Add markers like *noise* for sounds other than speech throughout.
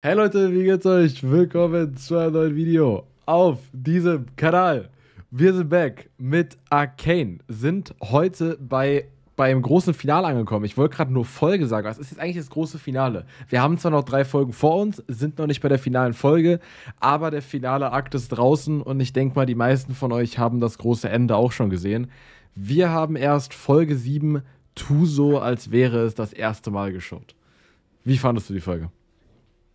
Hey Leute, wie geht's euch? Willkommen zu einem neuen Video auf diesem Kanal. Wir sind back mit Arcane, sind heute bei beim großen Finale angekommen. Ich wollte gerade nur Folge sagen, es ist jetzt eigentlich das große Finale. Wir haben zwar noch drei Folgen vor uns, sind noch nicht bei der finalen Folge, aber der finale Akt ist draußen und ich denke mal, die meisten von euch haben das große Ende auch schon gesehen. Wir haben erst Folge 7 Tu so, als wäre es das erste Mal geschaut. Wie fandest du die Folge?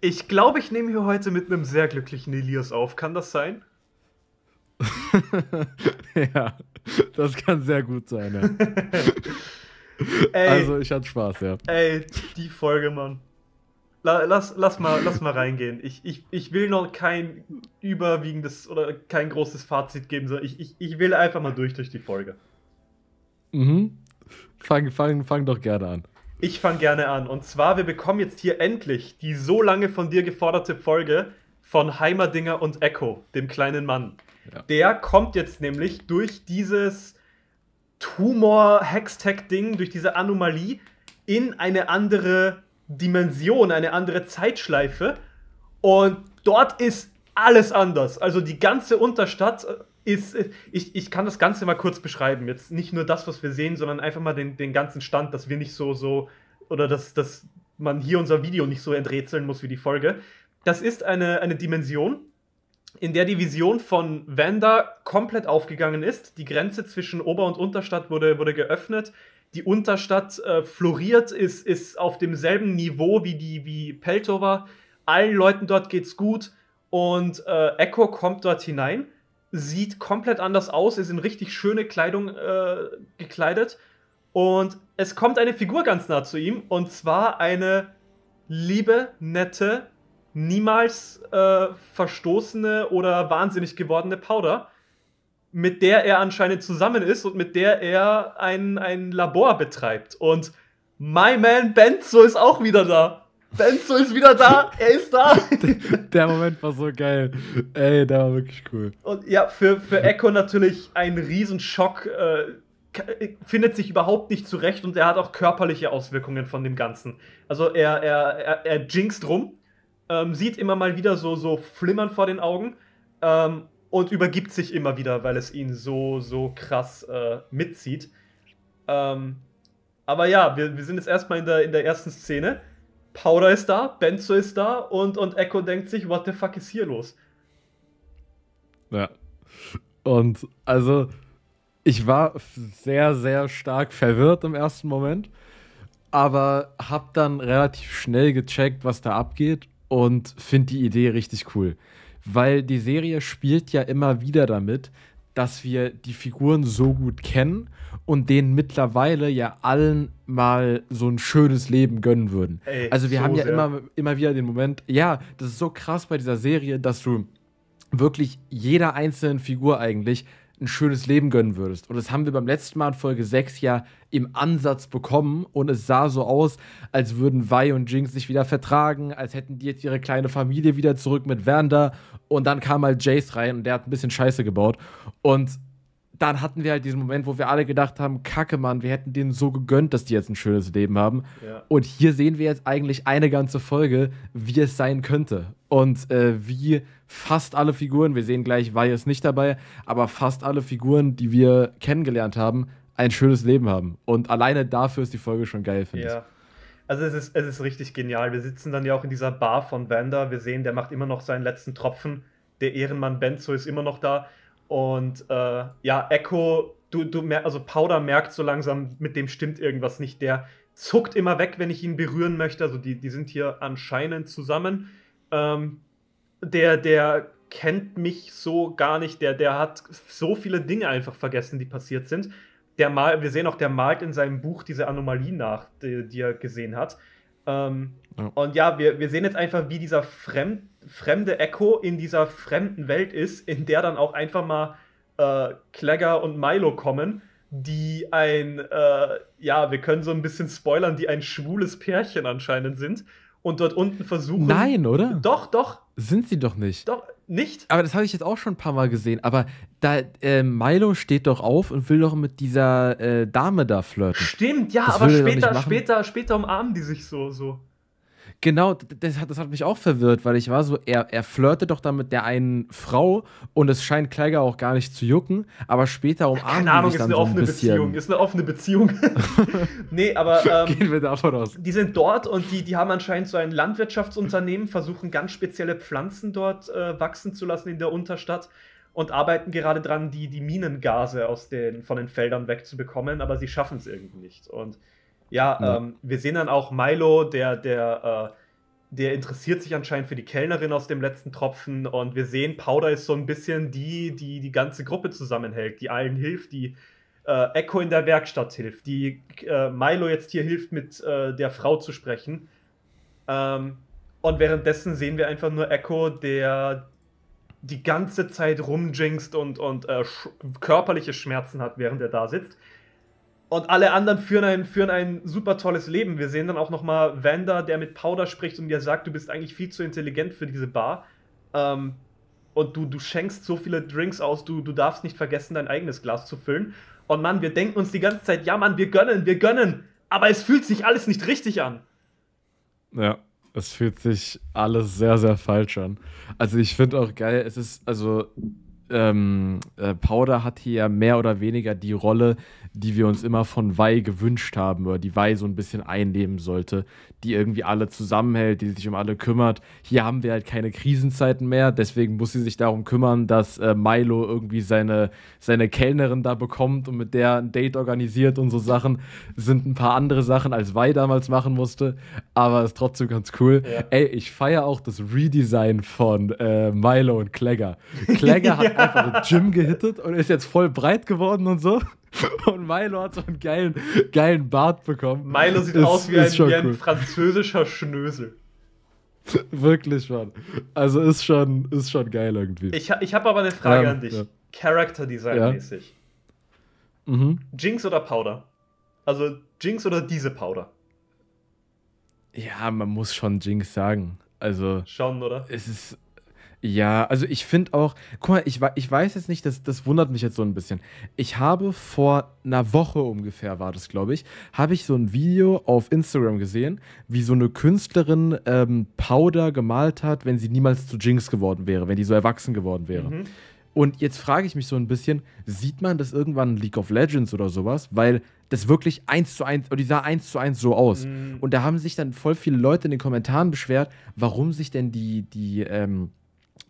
Ich glaube, ich nehme hier heute mit einem sehr glücklichen Elias auf. Kann das sein? *laughs* ja, das kann sehr gut sein. Ja. *laughs* ey, also ich hatte Spaß, ja. Ey, die Folge, Mann. Lass, lass, mal, lass mal reingehen. Ich, ich, ich will noch kein überwiegendes oder kein großes Fazit geben, sondern ich, ich, ich will einfach mal durch durch die Folge. Mhm. Fang, fang, fang doch gerne an. Ich fange gerne an. Und zwar, wir bekommen jetzt hier endlich die so lange von dir geforderte Folge von Heimerdinger und Echo, dem kleinen Mann. Ja. Der kommt jetzt nämlich durch dieses Tumor-Hextech-Ding, durch diese Anomalie in eine andere Dimension, eine andere Zeitschleife. Und dort ist alles anders. Also die ganze Unterstadt ist, äh, ich, ich kann das Ganze mal kurz beschreiben. Jetzt nicht nur das, was wir sehen, sondern einfach mal den, den ganzen Stand, dass wir nicht so, so, oder dass, dass man hier unser Video nicht so enträtseln muss wie die Folge. Das ist eine, eine Dimension, in der die Vision von Wanda komplett aufgegangen ist. Die Grenze zwischen Ober- und Unterstadt wurde, wurde geöffnet. Die Unterstadt äh, floriert, ist, ist auf demselben Niveau wie, die, wie Peltover. Allen Leuten dort geht's gut und äh, Echo kommt dort hinein sieht komplett anders aus, ist in richtig schöne Kleidung äh, gekleidet. Und es kommt eine Figur ganz nah zu ihm, und zwar eine liebe, nette, niemals äh, verstoßene oder wahnsinnig gewordene Powder, mit der er anscheinend zusammen ist und mit der er ein, ein Labor betreibt. Und My Man Benzo ist auch wieder da. Benzo ist wieder da, er ist da. Der, *laughs* der Moment war so geil. Ey, der war wirklich cool. Und ja, für, für Echo natürlich ein Riesenschock. Äh, äh, findet sich überhaupt nicht zurecht und er hat auch körperliche Auswirkungen von dem Ganzen. Also er, er, er, er jinxt rum, ähm, sieht immer mal wieder so, so Flimmern vor den Augen ähm, und übergibt sich immer wieder, weil es ihn so, so krass äh, mitzieht. Ähm, aber ja, wir, wir sind jetzt erstmal in der, in der ersten Szene Powder ist da, Benzo ist da und, und Echo denkt sich, what the fuck ist hier los? Ja. Und also, ich war sehr, sehr stark verwirrt im ersten Moment, aber hab dann relativ schnell gecheckt, was da abgeht und find die Idee richtig cool. Weil die Serie spielt ja immer wieder damit, dass wir die Figuren so gut kennen und denen mittlerweile ja allen mal so ein schönes Leben gönnen würden. Ey, also wir so haben ja immer, immer wieder den Moment, ja, das ist so krass bei dieser Serie, dass du wirklich jeder einzelnen Figur eigentlich ein schönes Leben gönnen würdest. Und das haben wir beim letzten Mal in Folge 6 ja im Ansatz bekommen. Und es sah so aus, als würden Vi und Jinx sich wieder vertragen, als hätten die jetzt ihre kleine Familie wieder zurück mit Werner. Und dann kam halt Jace rein und der hat ein bisschen Scheiße gebaut. Und dann hatten wir halt diesen Moment, wo wir alle gedacht haben, Kacke, Mann, wir hätten denen so gegönnt, dass die jetzt ein schönes Leben haben. Ja. Und hier sehen wir jetzt eigentlich eine ganze Folge, wie es sein könnte. Und äh, wie fast alle Figuren, wir sehen gleich, war jetzt nicht dabei, aber fast alle Figuren, die wir kennengelernt haben, ein schönes Leben haben. Und alleine dafür ist die Folge schon geil, finde ja. ich. Also es ist, es ist richtig genial. Wir sitzen dann ja auch in dieser Bar von Vander. Wir sehen, der macht immer noch seinen letzten Tropfen. Der Ehrenmann Benzo ist immer noch da. Und äh, ja, Echo, du, du mer also Powder merkt so langsam, mit dem stimmt irgendwas nicht. Der zuckt immer weg, wenn ich ihn berühren möchte. Also die, die sind hier anscheinend zusammen. Ähm, der, der kennt mich so gar nicht. Der, der hat so viele Dinge einfach vergessen, die passiert sind. Der mal, wir sehen auch, der malt in seinem Buch diese Anomalie nach, die, die er gesehen hat. Ähm, ja. Und ja, wir, wir sehen jetzt einfach, wie dieser fremd, fremde Echo in dieser fremden Welt ist, in der dann auch einfach mal äh, Klegger und Milo kommen, die ein, äh, ja, wir können so ein bisschen spoilern, die ein schwules Pärchen anscheinend sind und dort unten versuchen. Nein, oder? Doch, doch. Sind sie doch nicht. Doch, nicht? Aber das habe ich jetzt auch schon ein paar Mal gesehen. Aber da äh, Milo steht doch auf und will doch mit dieser äh, Dame da flirten. Stimmt, ja, das aber später, später, später umarmen die sich so. so. Genau, das hat, das hat mich auch verwirrt, weil ich war so, er, er flirtet doch dann mit der einen Frau und es scheint Kleiger auch gar nicht zu jucken, aber später umarmt ja, Keine Ahnung, ist eine so offene ein Beziehung, ist eine offene Beziehung. *laughs* nee, aber *laughs* ähm, Gehen wir davon aus. die sind dort und die, die haben anscheinend so ein Landwirtschaftsunternehmen, versuchen ganz spezielle Pflanzen dort äh, wachsen zu lassen in der Unterstadt und arbeiten gerade dran, die, die Minengase aus den, von den Feldern wegzubekommen, aber sie schaffen es irgendwie nicht. Und ja, Ähm, wir sehen dann auch Milo, der, der, äh, der interessiert sich anscheinend für die Kellnerin aus dem letzten Tropfen und wir sehen, Powder ist so ein bisschen die, die die ganze Gruppe zusammenhält, die allen hilft, die äh, Echo in der Werkstatt hilft, die äh, Milo jetzt hier hilft, mit äh, der Frau zu sprechen. Ähm, und währenddessen sehen wir einfach nur Echo, der die ganze Zeit rumjinxt und, und äh, körperliche Schmerzen hat, während er da sitzt. Und alle anderen führen ein, führen ein super tolles Leben. Wir sehen dann auch nochmal Wanda, der mit Powder spricht und dir sagt, du bist eigentlich viel zu intelligent für diese Bar. Ähm, und du, du schenkst so viele Drinks aus, du, du darfst nicht vergessen, dein eigenes Glas zu füllen. Und Mann, wir denken uns die ganze Zeit, ja Mann, wir gönnen, wir gönnen. Aber es fühlt sich alles nicht richtig an. Ja, es fühlt sich alles sehr, sehr falsch an. Also ich finde auch geil, es ist, also ähm, äh, Powder hat hier mehr oder weniger die Rolle, die wir uns immer von Wei gewünscht haben, oder die Wei so ein bisschen einnehmen sollte, die irgendwie alle zusammenhält, die sich um alle kümmert. Hier haben wir halt keine Krisenzeiten mehr, deswegen muss sie sich darum kümmern, dass äh, Milo irgendwie seine, seine Kellnerin da bekommt und mit der ein Date organisiert und so Sachen. Sind ein paar andere Sachen, als Wei damals machen musste, aber ist trotzdem ganz cool. Ja. Ey, ich feiere auch das Redesign von äh, Milo und Klegger. Klegger *laughs* hat ja einfach im Gym gehittet und ist jetzt voll breit geworden und so. Und Milo hat so einen geilen, geilen Bart bekommen. Milo sieht ist, aus wie ein, wie ein cool. französischer Schnösel. Wirklich schon. Also ist schon, ist schon geil irgendwie. Ich, ich habe aber eine Frage ja, an dich. Ja. Character Design-mäßig. Ja. Mhm. Jinx oder Powder? Also Jinx oder diese Powder? Ja, man muss schon Jinx sagen. Also. Schon, oder? Es ist, ja, also ich finde auch, guck mal, ich, ich weiß jetzt nicht, das, das wundert mich jetzt so ein bisschen. Ich habe vor einer Woche ungefähr, war das, glaube ich, habe ich so ein Video auf Instagram gesehen, wie so eine Künstlerin ähm, Powder gemalt hat, wenn sie niemals zu Jinx geworden wäre, wenn die so erwachsen geworden wäre. Mhm. Und jetzt frage ich mich so ein bisschen, sieht man das irgendwann in League of Legends oder sowas? Weil das wirklich eins zu eins, oder die sah eins zu eins so aus. Mhm. Und da haben sich dann voll viele Leute in den Kommentaren beschwert, warum sich denn die, die, ähm,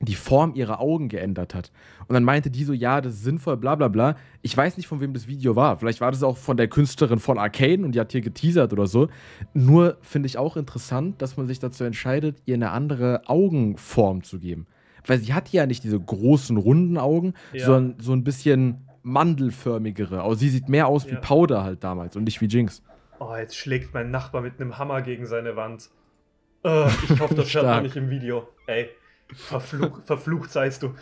die Form ihrer Augen geändert hat. Und dann meinte die so, ja, das ist sinnvoll, bla bla bla. Ich weiß nicht, von wem das Video war. Vielleicht war das auch von der Künstlerin von Arcane und die hat hier geteasert oder so. Nur finde ich auch interessant, dass man sich dazu entscheidet, ihr eine andere Augenform zu geben. Weil sie hat ja nicht diese großen, runden Augen, ja. sondern so ein bisschen mandelförmigere. Aber sie sieht mehr aus ja. wie Powder halt damals und nicht wie Jinx. Oh, jetzt schlägt mein Nachbar mit einem Hammer gegen seine Wand. Uh, ich hoffe, das hört man nicht im Video. Ey. Verfluch, verflucht seist du.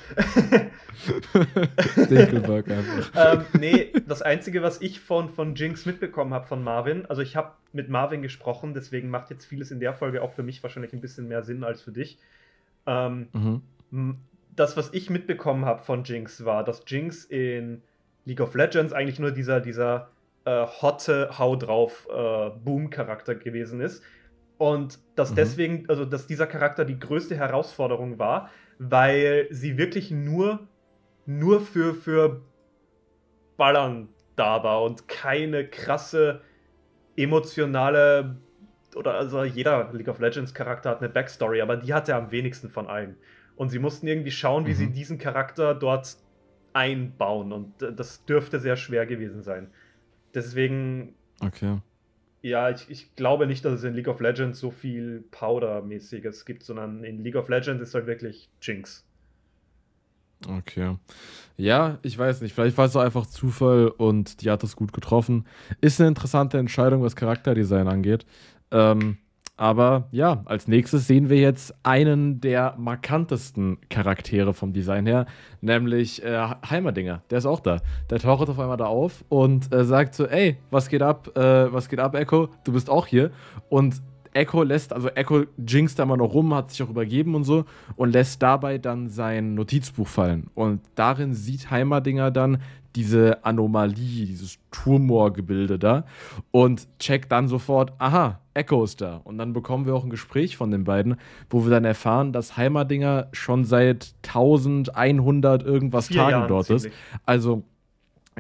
Stinkelberg *laughs* einfach. ähm, nee, das Einzige, was ich von, von Jinx mitbekommen habe von Marvin, also ich habe mit Marvin gesprochen, deswegen macht jetzt vieles in der Folge auch für mich wahrscheinlich ein bisschen mehr Sinn als für dich. Ähm, mhm. Das, was ich mitbekommen habe von Jinx, war, dass Jinx in League of Legends eigentlich nur dieser, dieser äh, hotte Hau drauf äh, Boom-Charakter gewesen ist, und dass mhm. deswegen, also dass dieser Charakter die größte Herausforderung war, weil sie wirklich nur, nur für, für Ballern da war und keine krasse emotionale oder also jeder League of Legends Charakter hat eine Backstory, aber die hat er am wenigsten von allen. Und sie mussten irgendwie schauen, wie mhm. sie diesen Charakter dort einbauen und äh, das dürfte sehr schwer gewesen sein. Deswegen Okay. Ja, ich, ich glaube nicht, dass es in League of Legends so viel Powder-mäßiges gibt, sondern in League of Legends ist halt wirklich Jinx. Okay. Ja, ich weiß nicht. Vielleicht war es einfach Zufall und die hat es gut getroffen. Ist eine interessante Entscheidung, was Charakterdesign angeht. Ähm, aber ja, als nächstes sehen wir jetzt einen der markantesten Charaktere vom Design her, nämlich äh, Heimerdinger. Der ist auch da. Der taucht auf einmal da auf und äh, sagt so: Ey, was geht ab? Äh, was geht ab, Echo? Du bist auch hier. Und Echo lässt, also Echo jinxt da mal noch rum, hat sich auch übergeben und so und lässt dabei dann sein Notizbuch fallen. Und darin sieht Heimerdinger dann diese Anomalie, dieses Turmor-Gebilde da und checkt dann sofort, aha, Echo ist da. Und dann bekommen wir auch ein Gespräch von den beiden, wo wir dann erfahren, dass Heimerdinger schon seit 1100 irgendwas Vier Tagen Jahren dort ziemlich. ist. Also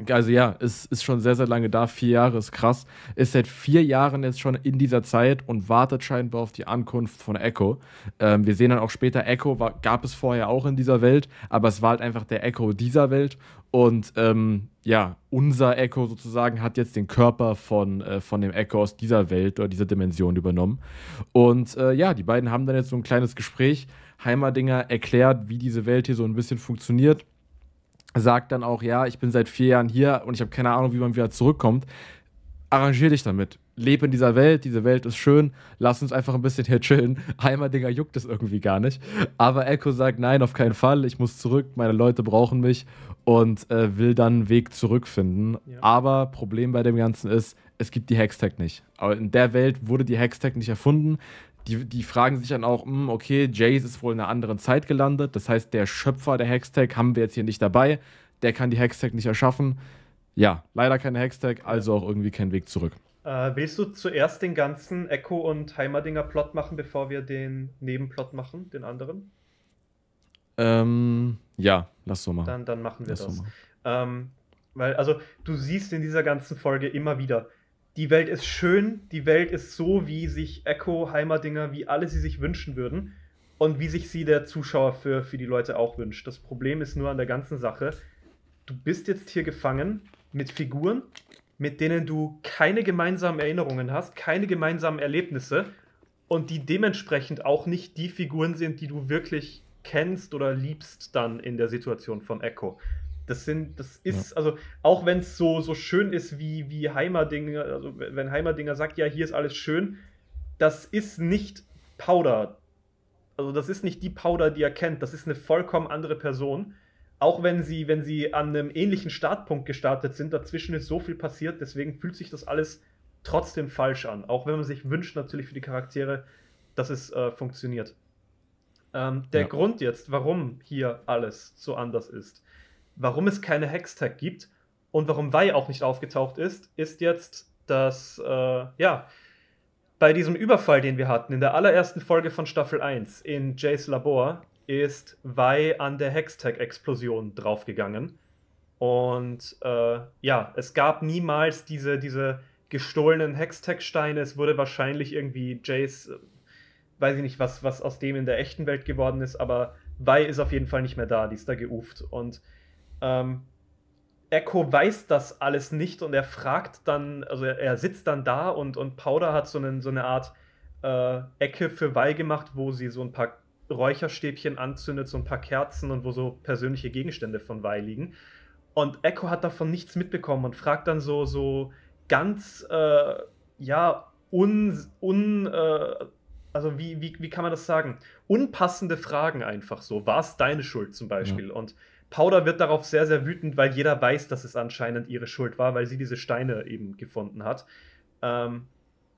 also ja, es ist schon sehr, sehr lange da. Vier Jahre ist krass. Ist seit vier Jahren jetzt schon in dieser Zeit und wartet scheinbar auf die Ankunft von Echo. Ähm, wir sehen dann auch später, Echo war, gab es vorher auch in dieser Welt, aber es war halt einfach der Echo dieser Welt. Und ähm, ja, unser Echo sozusagen hat jetzt den Körper von, äh, von dem Echo aus dieser Welt oder dieser Dimension übernommen. Und äh, ja, die beiden haben dann jetzt so ein kleines Gespräch. Heimerdinger erklärt, wie diese Welt hier so ein bisschen funktioniert sagt dann auch, ja, ich bin seit vier Jahren hier und ich habe keine Ahnung, wie man wieder zurückkommt. Arrangier dich damit. Leb in dieser Welt, diese Welt ist schön, lass uns einfach ein bisschen hier chillen. Heimatdinger *laughs* juckt es irgendwie gar nicht. Aber Echo sagt, nein, auf keinen Fall, ich muss zurück, meine Leute brauchen mich und äh, will dann einen Weg zurückfinden. Ja. Aber Problem bei dem Ganzen ist, es gibt die Hextech nicht. Aber in der Welt wurde die Hextech nicht erfunden die, die fragen sich dann auch, mh, hm, okay, Jace ist wohl in einer anderen Zeit gelandet. Das heißt, der Schöpfer der Hextag haben wir jetzt hier nicht dabei. Der kann die Hextag nicht erschaffen. Ja, leider keine Hextag, also auch irgendwie kein Weg zurück. Äh, willst du zuerst den ganzen Echo- und Heimerdinger Plot machen, bevor wir den Nebenplot machen, den anderen? Ähm, ja, lass so machen. Dann, dann machen wir lass das. So machen. Ähm, weil, also, du siehst in dieser ganzen Folge immer wieder, die Welt ist schön, die Welt ist so, wie sich Echo, Heimerdinger, wie alle sie sich wünschen würden und wie sich sie der Zuschauer für, für die Leute auch wünscht. Das Problem ist nur an der ganzen Sache, du bist jetzt hier gefangen mit Figuren, mit denen du keine gemeinsamen Erinnerungen hast, keine gemeinsamen Erlebnisse und die dementsprechend auch nicht die Figuren sind, die du wirklich kennst oder liebst dann in der Situation von Echo. Das sind, das ist, ja. also auch wenn es so, so schön ist wie, wie Heimerdinger, also wenn Heimerdinger sagt, ja, hier ist alles schön, das ist nicht Powder. Also das ist nicht die Powder, die er kennt. Das ist eine vollkommen andere Person. Auch wenn sie, wenn sie an einem ähnlichen Startpunkt gestartet sind, dazwischen ist so viel passiert, deswegen fühlt sich das alles trotzdem falsch an. Auch wenn man sich wünscht natürlich für die Charaktere, dass es äh, funktioniert. Ähm, der ja. Grund jetzt, warum hier alles so anders ist, Warum es keine Hextag gibt und warum Wei auch nicht aufgetaucht ist, ist jetzt, dass, äh, ja, bei diesem Überfall, den wir hatten, in der allerersten Folge von Staffel 1 in Jays Labor, ist Wei an der Hextech-Explosion draufgegangen. Und äh, ja, es gab niemals diese, diese gestohlenen Hextech-Steine. Es wurde wahrscheinlich irgendwie Jays, äh, weiß ich nicht, was, was aus dem in der echten Welt geworden ist, aber Wei ist auf jeden Fall nicht mehr da, die ist da geuft. Und ähm, Echo weiß das alles nicht und er fragt dann, also er, er sitzt dann da und, und Powder hat so, einen, so eine Art äh, Ecke für Weil gemacht, wo sie so ein paar Räucherstäbchen anzündet, so ein paar Kerzen und wo so persönliche Gegenstände von Weil liegen. Und Echo hat davon nichts mitbekommen und fragt dann so, so ganz, äh, ja, un, un äh, also wie, wie, wie kann man das sagen? Unpassende Fragen einfach so. War es deine Schuld zum Beispiel? Ja. Und Powder wird darauf sehr, sehr wütend, weil jeder weiß, dass es anscheinend ihre Schuld war, weil sie diese Steine eben gefunden hat. Ähm,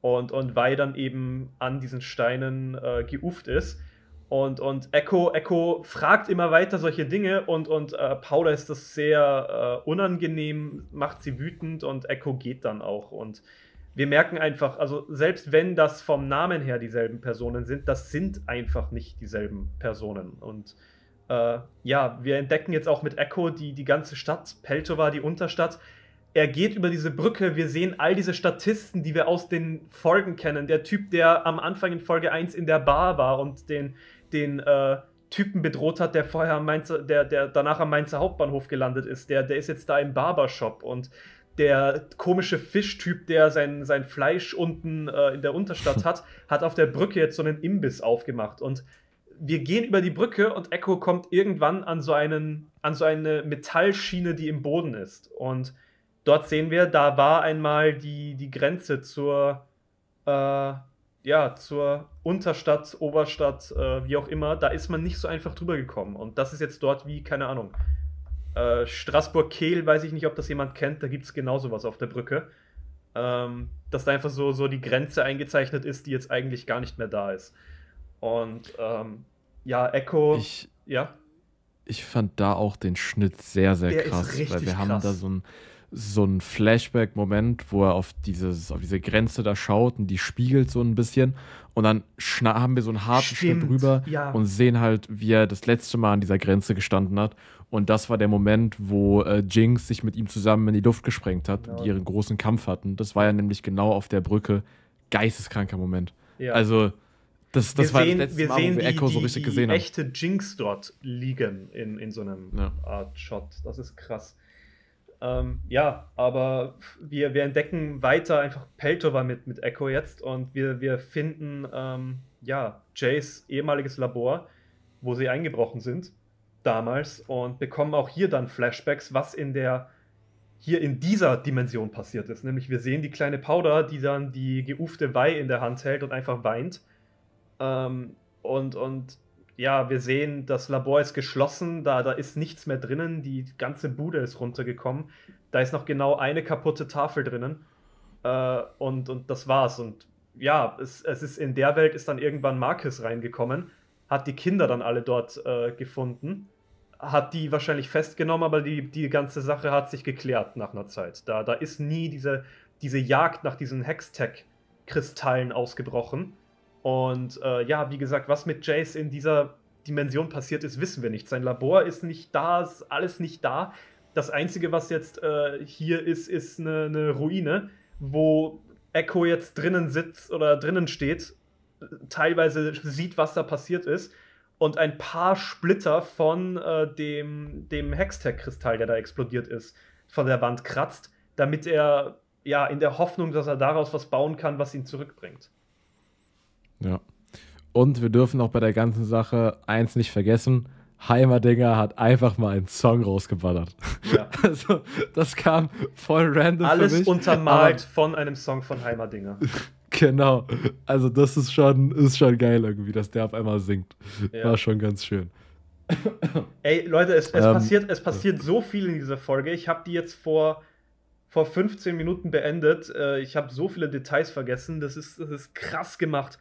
und, und weil dann eben an diesen Steinen äh, geuft ist. Und, und Echo, Echo fragt immer weiter solche Dinge und, und äh, Paula ist das sehr äh, unangenehm, macht sie wütend und Echo geht dann auch. Und wir merken einfach, also selbst wenn das vom Namen her dieselben Personen sind, das sind einfach nicht dieselben Personen. Und äh, ja, wir entdecken jetzt auch mit Echo die, die ganze Stadt, Peltova, die Unterstadt. Er geht über diese Brücke, wir sehen all diese Statisten, die wir aus den Folgen kennen. Der Typ, der am Anfang in Folge 1 in der Bar war und den, den äh, Typen bedroht hat, der vorher am Mainzer, der, der danach am Mainzer Hauptbahnhof gelandet ist, der, der ist jetzt da im Barbershop und der komische Fischtyp, der sein, sein Fleisch unten äh, in der Unterstadt *laughs* hat, hat auf der Brücke jetzt so einen Imbiss aufgemacht. Und wir gehen über die Brücke und Echo kommt irgendwann an so, einen, an so eine Metallschiene, die im Boden ist. Und dort sehen wir, da war einmal die, die Grenze zur, äh, ja, zur Unterstadt, Oberstadt, äh, wie auch immer. Da ist man nicht so einfach drüber gekommen. Und das ist jetzt dort wie, keine Ahnung, äh, Straßburg-Kehl, weiß ich nicht, ob das jemand kennt, da gibt es genauso was auf der Brücke. Ähm, dass da einfach so, so die Grenze eingezeichnet ist, die jetzt eigentlich gar nicht mehr da ist. Und ähm, ja, Echo. Ich, ja. Ich fand da auch den Schnitt sehr, sehr Der krass, weil wir krass. haben da so ein so ein Flashback-Moment, wo er auf, dieses, auf diese Grenze da schaut und die spiegelt so ein bisschen. Und dann haben wir so einen harten Stimmt, Schnitt rüber ja. und sehen halt, wie er das letzte Mal an dieser Grenze gestanden hat. Und das war der Moment, wo äh, Jinx sich mit ihm zusammen in die Luft gesprengt hat genau. und die ihren großen Kampf hatten. Das war ja nämlich genau auf der Brücke. Geisteskranker Moment. Ja. Also das, das wir war sehen, das letzte wir Mal, sehen wo wir die, Echo so die, richtig gesehen haben. echte Jinx dort liegen in, in so einem ja. Art Shot. Das ist krass. Ähm, ja, aber wir, wir entdecken weiter einfach Peltover mit, mit Echo jetzt und wir, wir finden ähm, ja, Jays ehemaliges Labor, wo sie eingebrochen sind damals und bekommen auch hier dann Flashbacks, was in der hier in dieser Dimension passiert ist. Nämlich wir sehen die kleine Powder, die dann die geufte Weih in der Hand hält und einfach weint. Ähm, und, und ja, wir sehen, das Labor ist geschlossen, da, da ist nichts mehr drinnen, die ganze Bude ist runtergekommen. Da ist noch genau eine kaputte Tafel drinnen. Äh, und, und das war's. Und ja, es, es ist in der Welt ist dann irgendwann Marcus reingekommen, hat die Kinder dann alle dort äh, gefunden, hat die wahrscheinlich festgenommen, aber die, die ganze Sache hat sich geklärt nach einer Zeit. Da, da ist nie diese, diese Jagd nach diesen Hextech-Kristallen ausgebrochen und äh, ja, wie gesagt, was mit Jace in dieser Dimension passiert ist, wissen wir nicht. Sein Labor ist nicht da, ist alles nicht da. Das Einzige, was jetzt äh, hier ist, ist eine, eine, Ruine, wo Echo jetzt drinnen sitzt oder drinnen steht, teilweise sieht, was da passiert ist. Und ein paar Splitter von äh, dem, dem Hextech-Kristall, der da explodiert ist, von der Wand kratzt, damit er ja in der Hoffnung, dass er daraus was bauen kann, was ihn zurückbringt. Ja. Und wir dürfen auch bei der ganzen Sache eins nicht vergessen. Heimerdinger hat einfach mal einen Song rausgeballert. Ja. *laughs* Also, das kam voll random. Alles für mich, untermalt von einem Song von Heimerdinger. *laughs* Genau. Also, das ist schon, ist schon geil irgendwie, dass der auf einmal singt. Ja. War schon ganz schön. *coughs* Ey, Leute, es, es ähm, passiert, es passiert so viel in dieser Folge. Ich habe die jetzt vor, vor 15 Minuten beendet. Äh, ich habe so viele Details vergessen. Das ist, das ist krass gemacht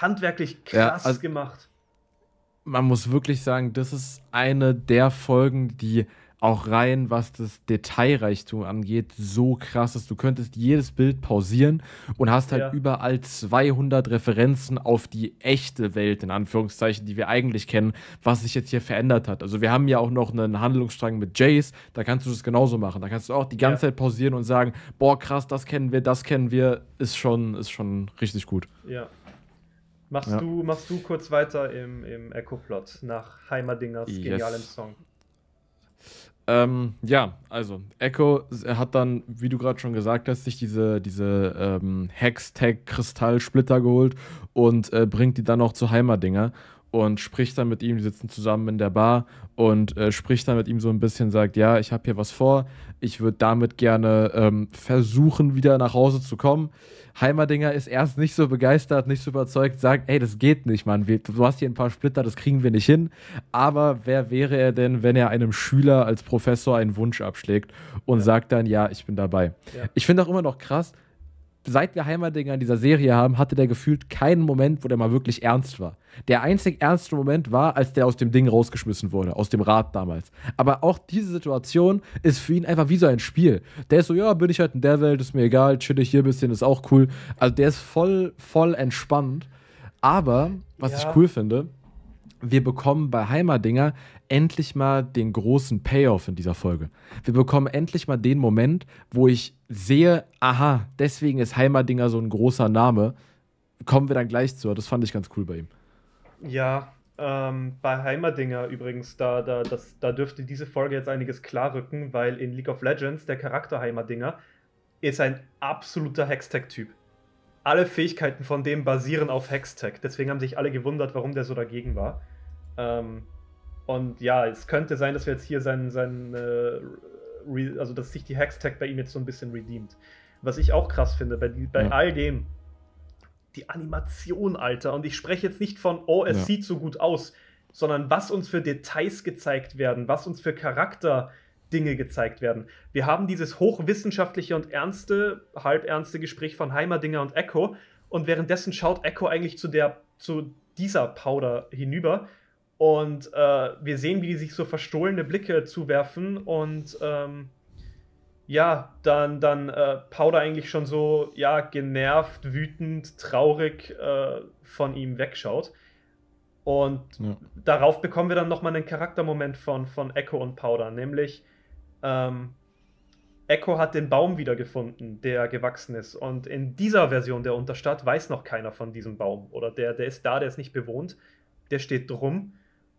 handwerklich krass ja, also gemacht. Man muss wirklich sagen, das ist eine der Folgen, die auch rein, was das Detailreichtum angeht, so krass ist. Du könntest jedes Bild pausieren und hast halt ja. überall 200 Referenzen auf die echte Welt, in Anführungszeichen, die wir eigentlich kennen, was sich jetzt hier verändert hat. Also wir haben ja auch noch einen Handlungsstrang mit Jace, da kannst du das genauso machen. Da kannst du auch die ganze ja. Zeit pausieren und sagen, boah, krass, das kennen wir, das kennen wir, ist schon, ist schon richtig gut. Ja. Machst, ja. du, machst du kurz weiter im, im Echo-Plot nach Heimerdingers yes. genialem Song. Ähm, ja, also Echo hat dann, wie du gerade schon gesagt hast, sich diese, diese ähm, Hextech-Kristallsplitter geholt und äh, bringt die dann auch zu Heimerdinger und spricht dann mit ihm. Die sitzen zusammen in der Bar und äh, spricht dann mit ihm so ein bisschen, sagt, ja, ich habe hier was vor, ich würde damit gerne ähm, versuchen, wieder nach Hause zu kommen. Heimerdinger ist erst nicht so begeistert, nicht so überzeugt, sagt, ey, das geht nicht, Mann. Du hast hier ein paar Splitter, das kriegen wir nicht hin. Aber wer wäre er denn, wenn er einem Schüler als Professor einen Wunsch abschlägt und ja. sagt dann, ja, ich bin dabei. Ja. Ich finde auch immer noch krass, seit wir Heimerdinger in dieser Serie haben, hatte der gefühlt keinen Moment, wo der mal wirklich ernst war. Der einzig ernste Moment war, als der aus dem Ding rausgeschmissen wurde, aus dem Rad damals. Aber auch diese Situation ist für ihn einfach wie so ein Spiel. Der ist so, ja, bin ich halt in der Welt, ist mir egal, chill ich hier ein bisschen, ist auch cool. Also der ist voll, voll entspannt. Aber, was ja. ich cool finde, wir bekommen bei Heimerdinger endlich mal den großen Payoff in dieser Folge. Wir bekommen endlich mal den Moment, wo ich sehe, aha, deswegen ist Heimerdinger so ein großer Name, kommen wir dann gleich zu. Das fand ich ganz cool bei ihm. Ja, ähm, bei Heimerdinger übrigens, da, da, das, da dürfte diese Folge jetzt einiges klar rücken, weil in League of Legends der Charakter Heimerdinger ist ein absoluter Hextech-Typ. Alle Fähigkeiten von dem basieren auf Hextech. Deswegen haben sich alle gewundert, warum der so dagegen war. Ähm, und ja, es könnte sein, dass wir jetzt hier seinen, seinen äh, also dass sich die Hextech bei ihm jetzt so ein bisschen redeemt. Was ich auch krass finde, bei, bei ja. all dem, die Animation, Alter, und ich spreche jetzt nicht von, oh, es ja. sieht so gut aus, sondern was uns für Details gezeigt werden, was uns für Charakterdinge gezeigt werden. Wir haben dieses hochwissenschaftliche und ernste, halbernste Gespräch von Heimerdinger und Echo und währenddessen schaut Echo eigentlich zu der zu dieser Powder hinüber und äh, wir sehen, wie die sich so verstohlene Blicke zuwerfen und ähm, ja, dann, dann äh, Powder eigentlich schon so, ja, genervt, wütend, traurig äh, von ihm wegschaut. Und ja. darauf bekommen wir dann nochmal einen Charaktermoment von, von Echo und Powder, nämlich ähm, Echo hat den Baum wiedergefunden, der gewachsen ist. Und in dieser Version der Unterstadt weiß noch keiner von diesem Baum. Oder der, der ist da, der ist nicht bewohnt. Der steht drum.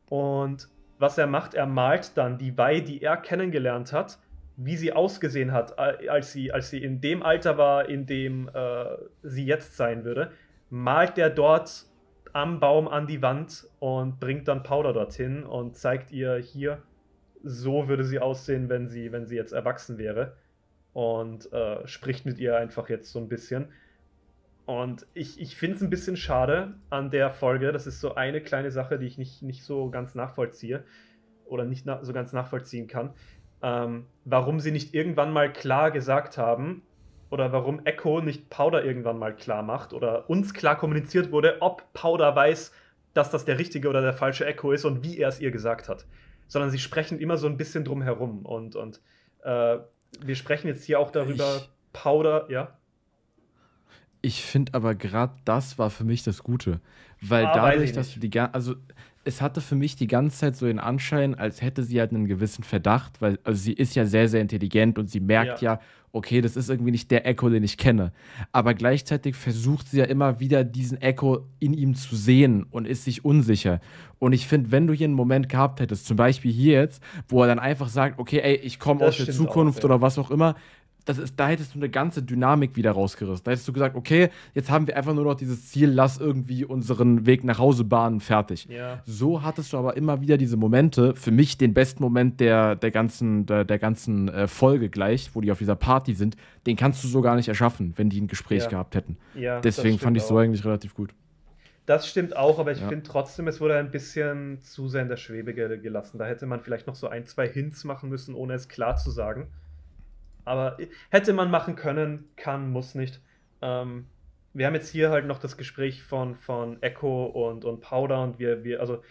Und was er macht, er malt dann die Wei, die er kennengelernt hat, wie sie ausgesehen hat, als sie, als sie in dem Alter war, in dem äh, sie jetzt sein würde, malt er dort am Baum an die Wand und bringt dann Powder dorthin und zeigt ihr hier, so würde sie aussehen, wenn sie, wenn sie jetzt erwachsen wäre. Und äh, spricht mit ihr einfach jetzt so ein bisschen. Und ich, ich finde es ein bisschen schade an der Folge. Das ist so eine kleine Sache, die ich nicht, nicht so ganz nachvollziehe oder nicht na so ganz nachvollziehen kann. Ähm, warum sie nicht irgendwann mal klar gesagt haben oder warum Echo nicht Powder irgendwann mal klar macht oder uns klar kommuniziert wurde, ob Powder weiß, dass das der richtige oder der falsche Echo ist und wie er es ihr gesagt hat. Sondern sie sprechen immer so ein bisschen drum herum und, und äh, wir sprechen jetzt hier auch darüber, ich Powder, ja. Ich finde aber gerade das war für mich das Gute. Weil ah, dadurch, dass du die ganze. Also, es hatte für mich die ganze Zeit so den Anschein, als hätte sie halt einen gewissen Verdacht, weil also sie ist ja sehr, sehr intelligent und sie merkt ja. ja, okay, das ist irgendwie nicht der Echo, den ich kenne. Aber gleichzeitig versucht sie ja immer wieder, diesen Echo in ihm zu sehen und ist sich unsicher. Und ich finde, wenn du hier einen Moment gehabt hättest, zum Beispiel hier jetzt, wo er dann einfach sagt, okay, ey, ich komme aus der Zukunft auch, ja. oder was auch immer, das ist, da hättest du eine ganze Dynamik wieder rausgerissen. Da hättest du gesagt, okay, jetzt haben wir einfach nur noch dieses Ziel, lass irgendwie unseren Weg nach Hause bahnen, fertig. Ja. So hattest du aber immer wieder diese Momente, für mich den besten Moment der, der ganzen, der, der ganzen äh, Folge gleich, wo die auf dieser Party sind, den kannst du so gar nicht erschaffen, wenn die ein Gespräch ja. gehabt hätten. Ja, Deswegen fand ich auch. so eigentlich relativ gut. Das stimmt auch, aber ich ja. finde trotzdem, es wurde ein bisschen zu sehr in der Schwebe gelassen. Da hätte man vielleicht noch so ein, zwei Hints machen müssen, ohne es klar zu sagen. Aber hätte man machen können, kann, muss nicht. Ähm, wir haben jetzt hier halt noch das Gespräch von, von Echo und, und Powder und wir, wir, also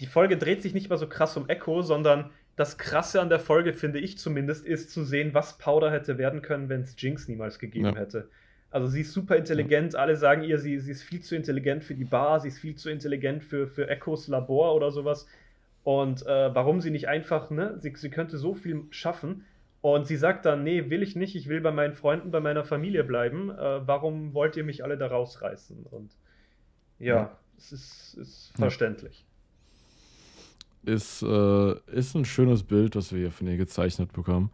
die Folge dreht sich nicht mal so krass um Echo, sondern das Krasse an der Folge, finde ich zumindest, ist zu sehen, was Powder hätte werden können, wenn es Jinx niemals gegeben ja. hätte. Also sie ist super intelligent, ja. alle sagen ihr, sie, sie ist viel zu intelligent für die Bar, sie ist viel zu intelligent für, für Echos Labor oder sowas. Und äh, warum sie nicht einfach, ne? Sie, sie könnte so viel schaffen. Und sie sagt dann, nee, will ich nicht, ich will bei meinen Freunden, bei meiner Familie bleiben. Äh, warum wollt ihr mich alle da rausreißen? Und ja, ja. es ist, ist verständlich. Ist, äh, ist ein schönes Bild, das wir hier von ihr gezeichnet bekommen.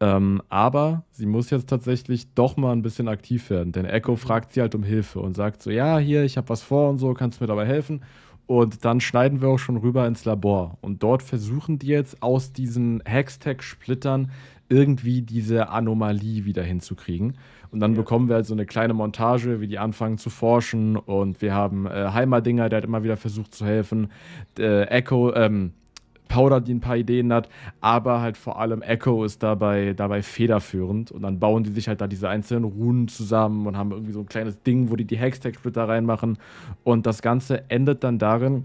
Ähm, aber sie muss jetzt tatsächlich doch mal ein bisschen aktiv werden, denn Echo mhm. fragt sie halt um Hilfe und sagt so, ja, hier, ich habe was vor und so, kannst du mir dabei helfen? Und dann schneiden wir auch schon rüber ins Labor und dort versuchen die jetzt aus diesen Hextech-Splittern irgendwie diese Anomalie wieder hinzukriegen. Und dann ja. bekommen wir halt so eine kleine Montage, wie die anfangen zu forschen. Und wir haben äh, Heimerdinger, der hat immer wieder versucht zu helfen. Äh, Echo, ähm, Powder, die ein paar Ideen hat, aber halt vor allem Echo ist dabei, dabei federführend und dann bauen die sich halt da diese einzelnen Runen zusammen und haben irgendwie so ein kleines Ding, wo die die Hextech-Splitter reinmachen und das Ganze endet dann darin,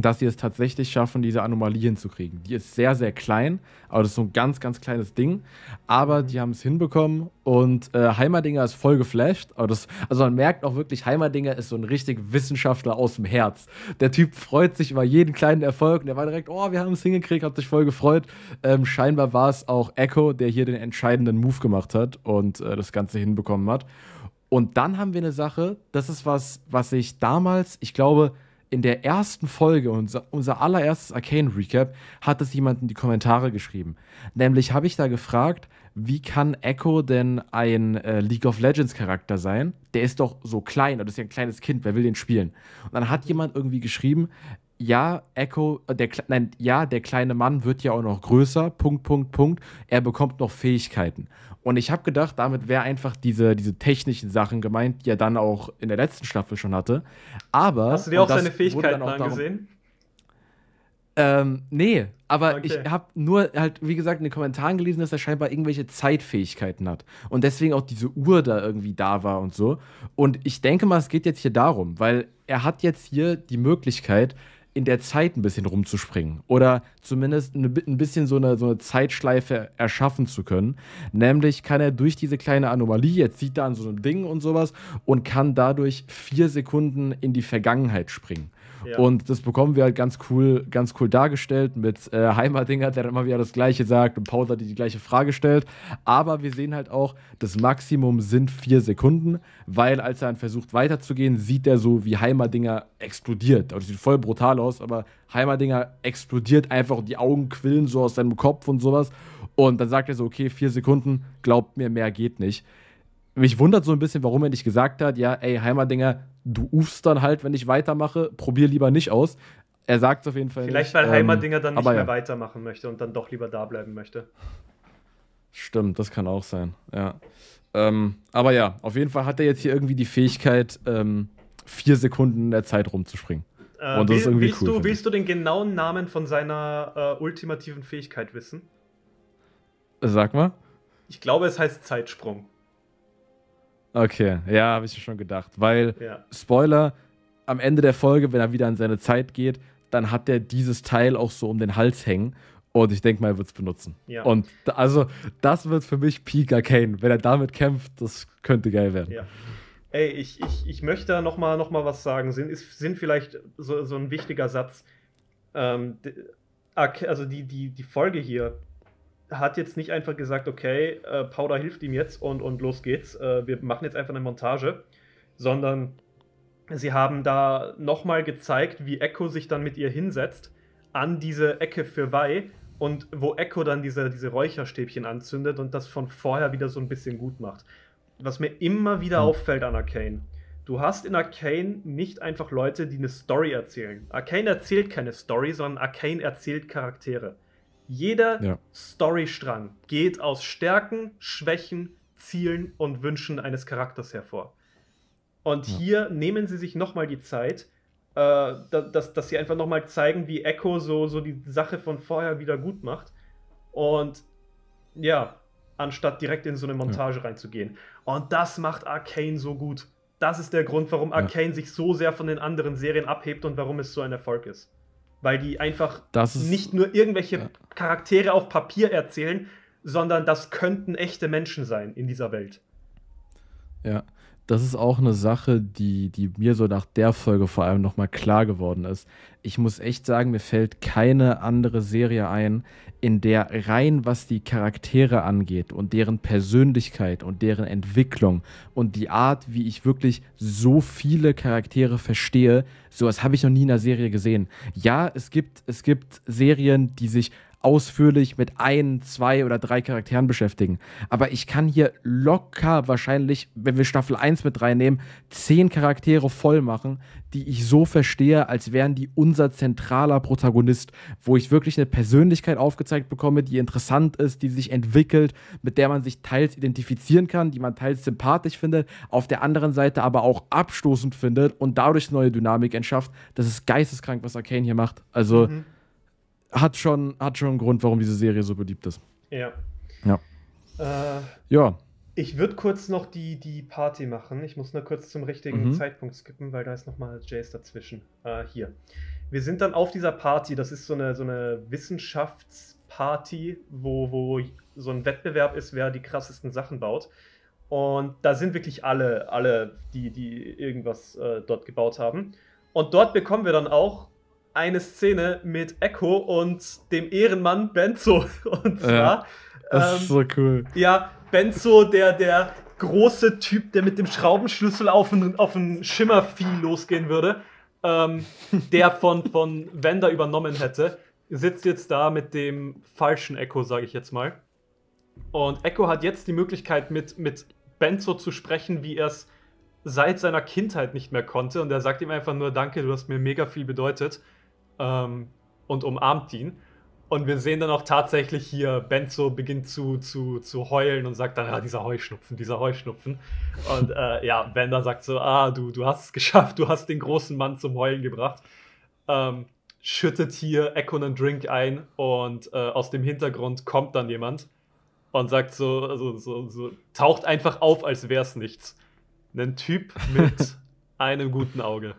dass sie es tatsächlich schaffen, diese Anomalie hinzukriegen. Die ist sehr, sehr klein, aber das ist so ein ganz, ganz kleines Ding. Aber mhm. die haben es hinbekommen und äh, Heimerdinger ist voll geflasht. Das, also man merkt auch wirklich, Heimerdinger ist so ein richtig Wissenschaftler aus dem Herz. Der Typ freut sich über jeden kleinen Erfolg und der war direkt, oh, wir haben es hingekriegt, hat sich voll gefreut. Ähm, scheinbar war es auch Echo, der hier den entscheidenden Move gemacht hat und äh, das Ganze hinbekommen hat. Und dann haben wir eine Sache, das ist was, was ich damals, ich glaube, in der ersten Folge, unser, unser allererstes Arcane Recap, hat es jemand in die Kommentare geschrieben. Nämlich habe ich da gefragt, wie kann Echo denn ein äh, League of Legends Charakter sein? Der ist doch so klein, oder ist ja ein kleines Kind, wer will den spielen? Und dann hat jemand irgendwie geschrieben, ja, Echo, äh, der, nein, ja, der kleine Mann wird ja auch noch größer, Punkt, Punkt, Punkt. Er bekommt noch Fähigkeiten. Und ich habe gedacht, damit wäre einfach diese, diese technischen Sachen gemeint, die er dann auch in der letzten Staffel schon hatte. Aber. Hast du dir auch seine Fähigkeiten angesehen? Darum, ähm, nee, aber okay. ich habe nur halt, wie gesagt, in den Kommentaren gelesen, dass er scheinbar irgendwelche Zeitfähigkeiten hat. Und deswegen auch diese Uhr da irgendwie da war und so. Und ich denke mal, es geht jetzt hier darum, weil er hat jetzt hier die Möglichkeit, in der Zeit ein bisschen rumzuspringen oder zumindest ein bisschen so eine, so eine Zeitschleife erschaffen zu können. Nämlich kann er durch diese kleine Anomalie, jetzt sieht er an so einem Ding und sowas und kann dadurch vier Sekunden in die Vergangenheit springen. Und das bekommen wir halt ganz cool, ganz cool dargestellt mit äh, Heimerdinger, der immer wieder das Gleiche sagt und Paula, die die gleiche Frage stellt. Aber wir sehen halt auch, das Maximum sind vier Sekunden, weil als er dann versucht weiterzugehen, sieht er so, wie Heimerdinger explodiert. Das also sieht voll brutal aus, aber Heimerdinger explodiert einfach und die Augen quillen so aus seinem Kopf und sowas. Und dann sagt er so, okay, vier Sekunden, glaubt mir, mehr geht nicht. Mich wundert so ein bisschen, warum er nicht gesagt hat, ja, ey, Heimerdinger, du ufst dann halt, wenn ich weitermache, probier lieber nicht aus. Er sagt es auf jeden Fall Vielleicht, nicht. weil ähm, Heimerdinger dann nicht mehr ja. weitermachen möchte und dann doch lieber da bleiben möchte. Stimmt, das kann auch sein, ja. Ähm, aber ja, auf jeden Fall hat er jetzt hier irgendwie die Fähigkeit, ähm, vier Sekunden in der Zeit rumzuspringen. Äh, und das will, ist irgendwie willst, cool, du, willst du den genauen Namen von seiner äh, ultimativen Fähigkeit wissen? Sag mal. Ich glaube, es heißt Zeitsprung. Okay, ja, habe ich schon gedacht. Weil, ja. Spoiler, am Ende der Folge, wenn er wieder an seine Zeit geht, dann hat er dieses Teil auch so um den Hals hängen. Und ich denke mal, er wird es benutzen. Ja. Und also, das wird für mich Peak Arcane. Wenn er damit kämpft, das könnte geil werden. Ja. Ey, ich, ich, ich möchte da nochmal noch mal was sagen. Sind, ist, sind vielleicht so, so ein wichtiger Satz. Ähm, also die, die, die Folge hier hat jetzt nicht einfach gesagt, okay, äh, Powder hilft ihm jetzt und, und los geht's, äh, wir machen jetzt einfach eine Montage, sondern sie haben da nochmal gezeigt, wie Echo sich dann mit ihr hinsetzt an diese Ecke für Wei und wo Echo dann diese, diese Räucherstäbchen anzündet und das von vorher wieder so ein bisschen gut macht. Was mir immer wieder hm. auffällt an Arcane, du hast in Arcane nicht einfach Leute, die eine Story erzählen. Arcane erzählt keine Story, sondern Arcane erzählt Charaktere. Jeder ja. Storystrang geht aus Stärken, Schwächen, Zielen und Wünschen eines Charakters hervor. Und ja. hier nehmen sie sich nochmal die Zeit, äh, dass, dass sie einfach nochmal zeigen, wie Echo so, so die Sache von vorher wieder gut macht. Und ja, anstatt direkt in so eine Montage ja. reinzugehen. Und das macht Arcane so gut. Das ist der Grund, warum Arcane sich so sehr von den anderen Serien abhebt und warum es so ein Erfolg ist weil die einfach ist, nicht nur irgendwelche ja. Charaktere auf Papier erzählen, sondern das könnten echte Menschen sein in dieser Welt. Ja, das ist auch eine Sache, die, die mir so nach der Folge vor allem nochmal klar geworden ist. Ich muss echt sagen, mir fällt keine andere Serie ein, in der rein was die Charaktere angeht und deren Persönlichkeit und deren Entwicklung und die Art, wie ich wirklich so viele Charaktere verstehe, sowas habe ich noch nie in einer Serie gesehen. Ja, es gibt, es gibt Serien, die sich ausführlich mit ein, zwei oder drei Charakteren beschäftigen. Aber ich kann hier locker wahrscheinlich, wenn wir Staffel 1 mit reinnehmen, zehn Charaktere voll machen, die ich so verstehe, als wären die unser zentraler Protagonist, wo ich wirklich eine Persönlichkeit aufgezeigt bekomme, die interessant ist, die sich entwickelt, mit der man sich teils identifizieren kann, die man teils sympathisch findet, auf der anderen Seite aber auch abstoßend findet und dadurch neue Dynamik entschafft. Das ist geisteskrank, was Arcane hier macht. Also. Mhm hat schon, hat schon einen Grund, warum diese Serie so beliebt ist. Ja. Ja. Äh, ja. Ich würde kurz noch die, die Party machen. Ich muss nur kurz zum richtigen mhm. Zeitpunkt skippen, weil da ist nochmal Jace dazwischen. Äh, hier. Wir sind dann auf dieser Party. Das ist so eine, so eine Wissenschaftsparty, wo, wo so ein Wettbewerb ist, wer die krassesten Sachen baut. Und da sind wirklich alle, alle, die, die irgendwas äh, dort gebaut haben. Und dort bekommen wir dann auch eine Szene mit Echo und dem Ehrenmann Benzo. *laughs* Und zwar. Ja, das ähm, ist so cool. Ja, Benzo, der, der große Typ, der mit dem Schraubenschlüssel auf ein, auf einen Schimmervieh losgehen würde, ähm, *laughs* der von, von Wender übernommen hätte, sitzt jetzt da mit dem falschen Echo, sage ich jetzt mal. Und Echo hat jetzt die Möglichkeit, mit, mit Benzo zu sprechen, wie er es seit seiner Kindheit nicht mehr konnte. Und er sagt ihm einfach nur, danke, du hast mir mega viel bedeutet ähm, und umarmt ihn. Und wir sehen dann auch tatsächlich hier, Benzo beginnt zu, zu, zu heulen und sagt dann, ja, dieser Heuschnupfen, dieser Heuschnupfen. Und äh, ja, Bender sagt so, ah, du, du hast es *laughs* geschafft, du hast den großen Mann zum Heulen gebracht. Ähm, schüttet hier Echo einen Drink ein und äh, aus dem Hintergrund kommt dann jemand und sagt so, also, so, so taucht einfach auf, als wäre es nichts. Ein Typ mit *laughs* einem guten Auge.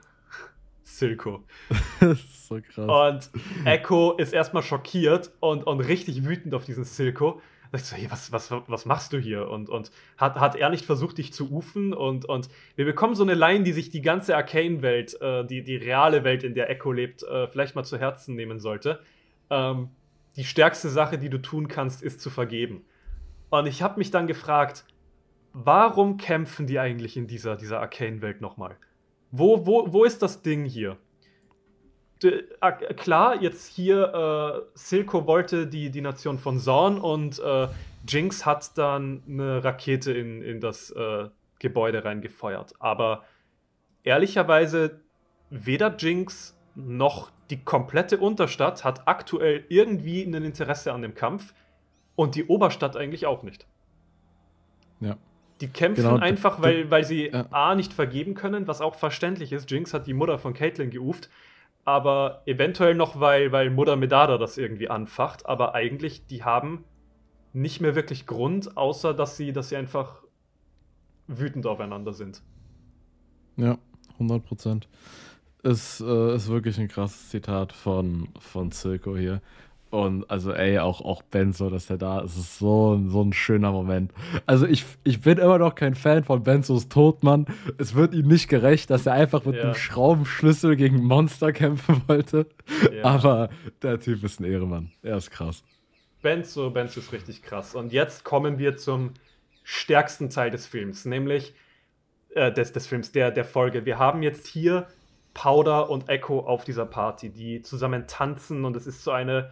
Silco. *laughs* das ist so krass. Und Echo ist erstmal schockiert und, und richtig wütend auf diesen Silco. Sagt so, hey, was, was, was machst du hier? Und, und hat, hat er nicht versucht, dich zu ufen? Und, und wir bekommen so eine Line, die sich die ganze Arcane-Welt, äh, die, die reale Welt, in der Echo lebt, äh, vielleicht mal zu Herzen nehmen sollte. Ähm, die stärkste Sache, die du tun kannst, ist zu vergeben. Und ich habe mich dann gefragt, warum kämpfen die eigentlich in dieser, dieser Arcane-Welt nochmal? Wo, wo, wo ist das Ding hier? D ah, klar, jetzt hier, äh, Silco wollte die, die Nation von Zorn und äh, Jinx hat dann eine Rakete in, in das äh, Gebäude reingefeuert. Aber ehrlicherweise, weder Jinx noch die komplette Unterstadt hat aktuell irgendwie ein Interesse an dem Kampf und die Oberstadt eigentlich auch nicht. Ja. Die kämpfen genau, einfach, weil, weil sie ja. A nicht vergeben können, was auch verständlich ist. Jinx hat die Mutter von Caitlyn geuft, aber eventuell noch, weil, weil Mutter Medada das irgendwie anfacht. Aber eigentlich, die haben nicht mehr wirklich Grund, außer dass sie, dass sie einfach wütend aufeinander sind. Ja, 100 Prozent. Ist, äh, ist wirklich ein krasses Zitat von, von Circo hier. Und also, ey, auch, auch Ben, dass er da ist, ist so, so ein schöner Moment. Also, ich, ich bin immer noch kein Fan von Benzos Tod, Mann. Es wird ihm nicht gerecht, dass er einfach mit ja. einem Schraubenschlüssel gegen Monster kämpfen wollte. Ja. Aber der Typ ist ein Ehremann. Er ist krass. Benzo, Benzo ist richtig krass. Und jetzt kommen wir zum stärksten Teil des Films, nämlich äh, des, des Films, der, der Folge. Wir haben jetzt hier Powder und Echo auf dieser Party, die zusammen tanzen und es ist so eine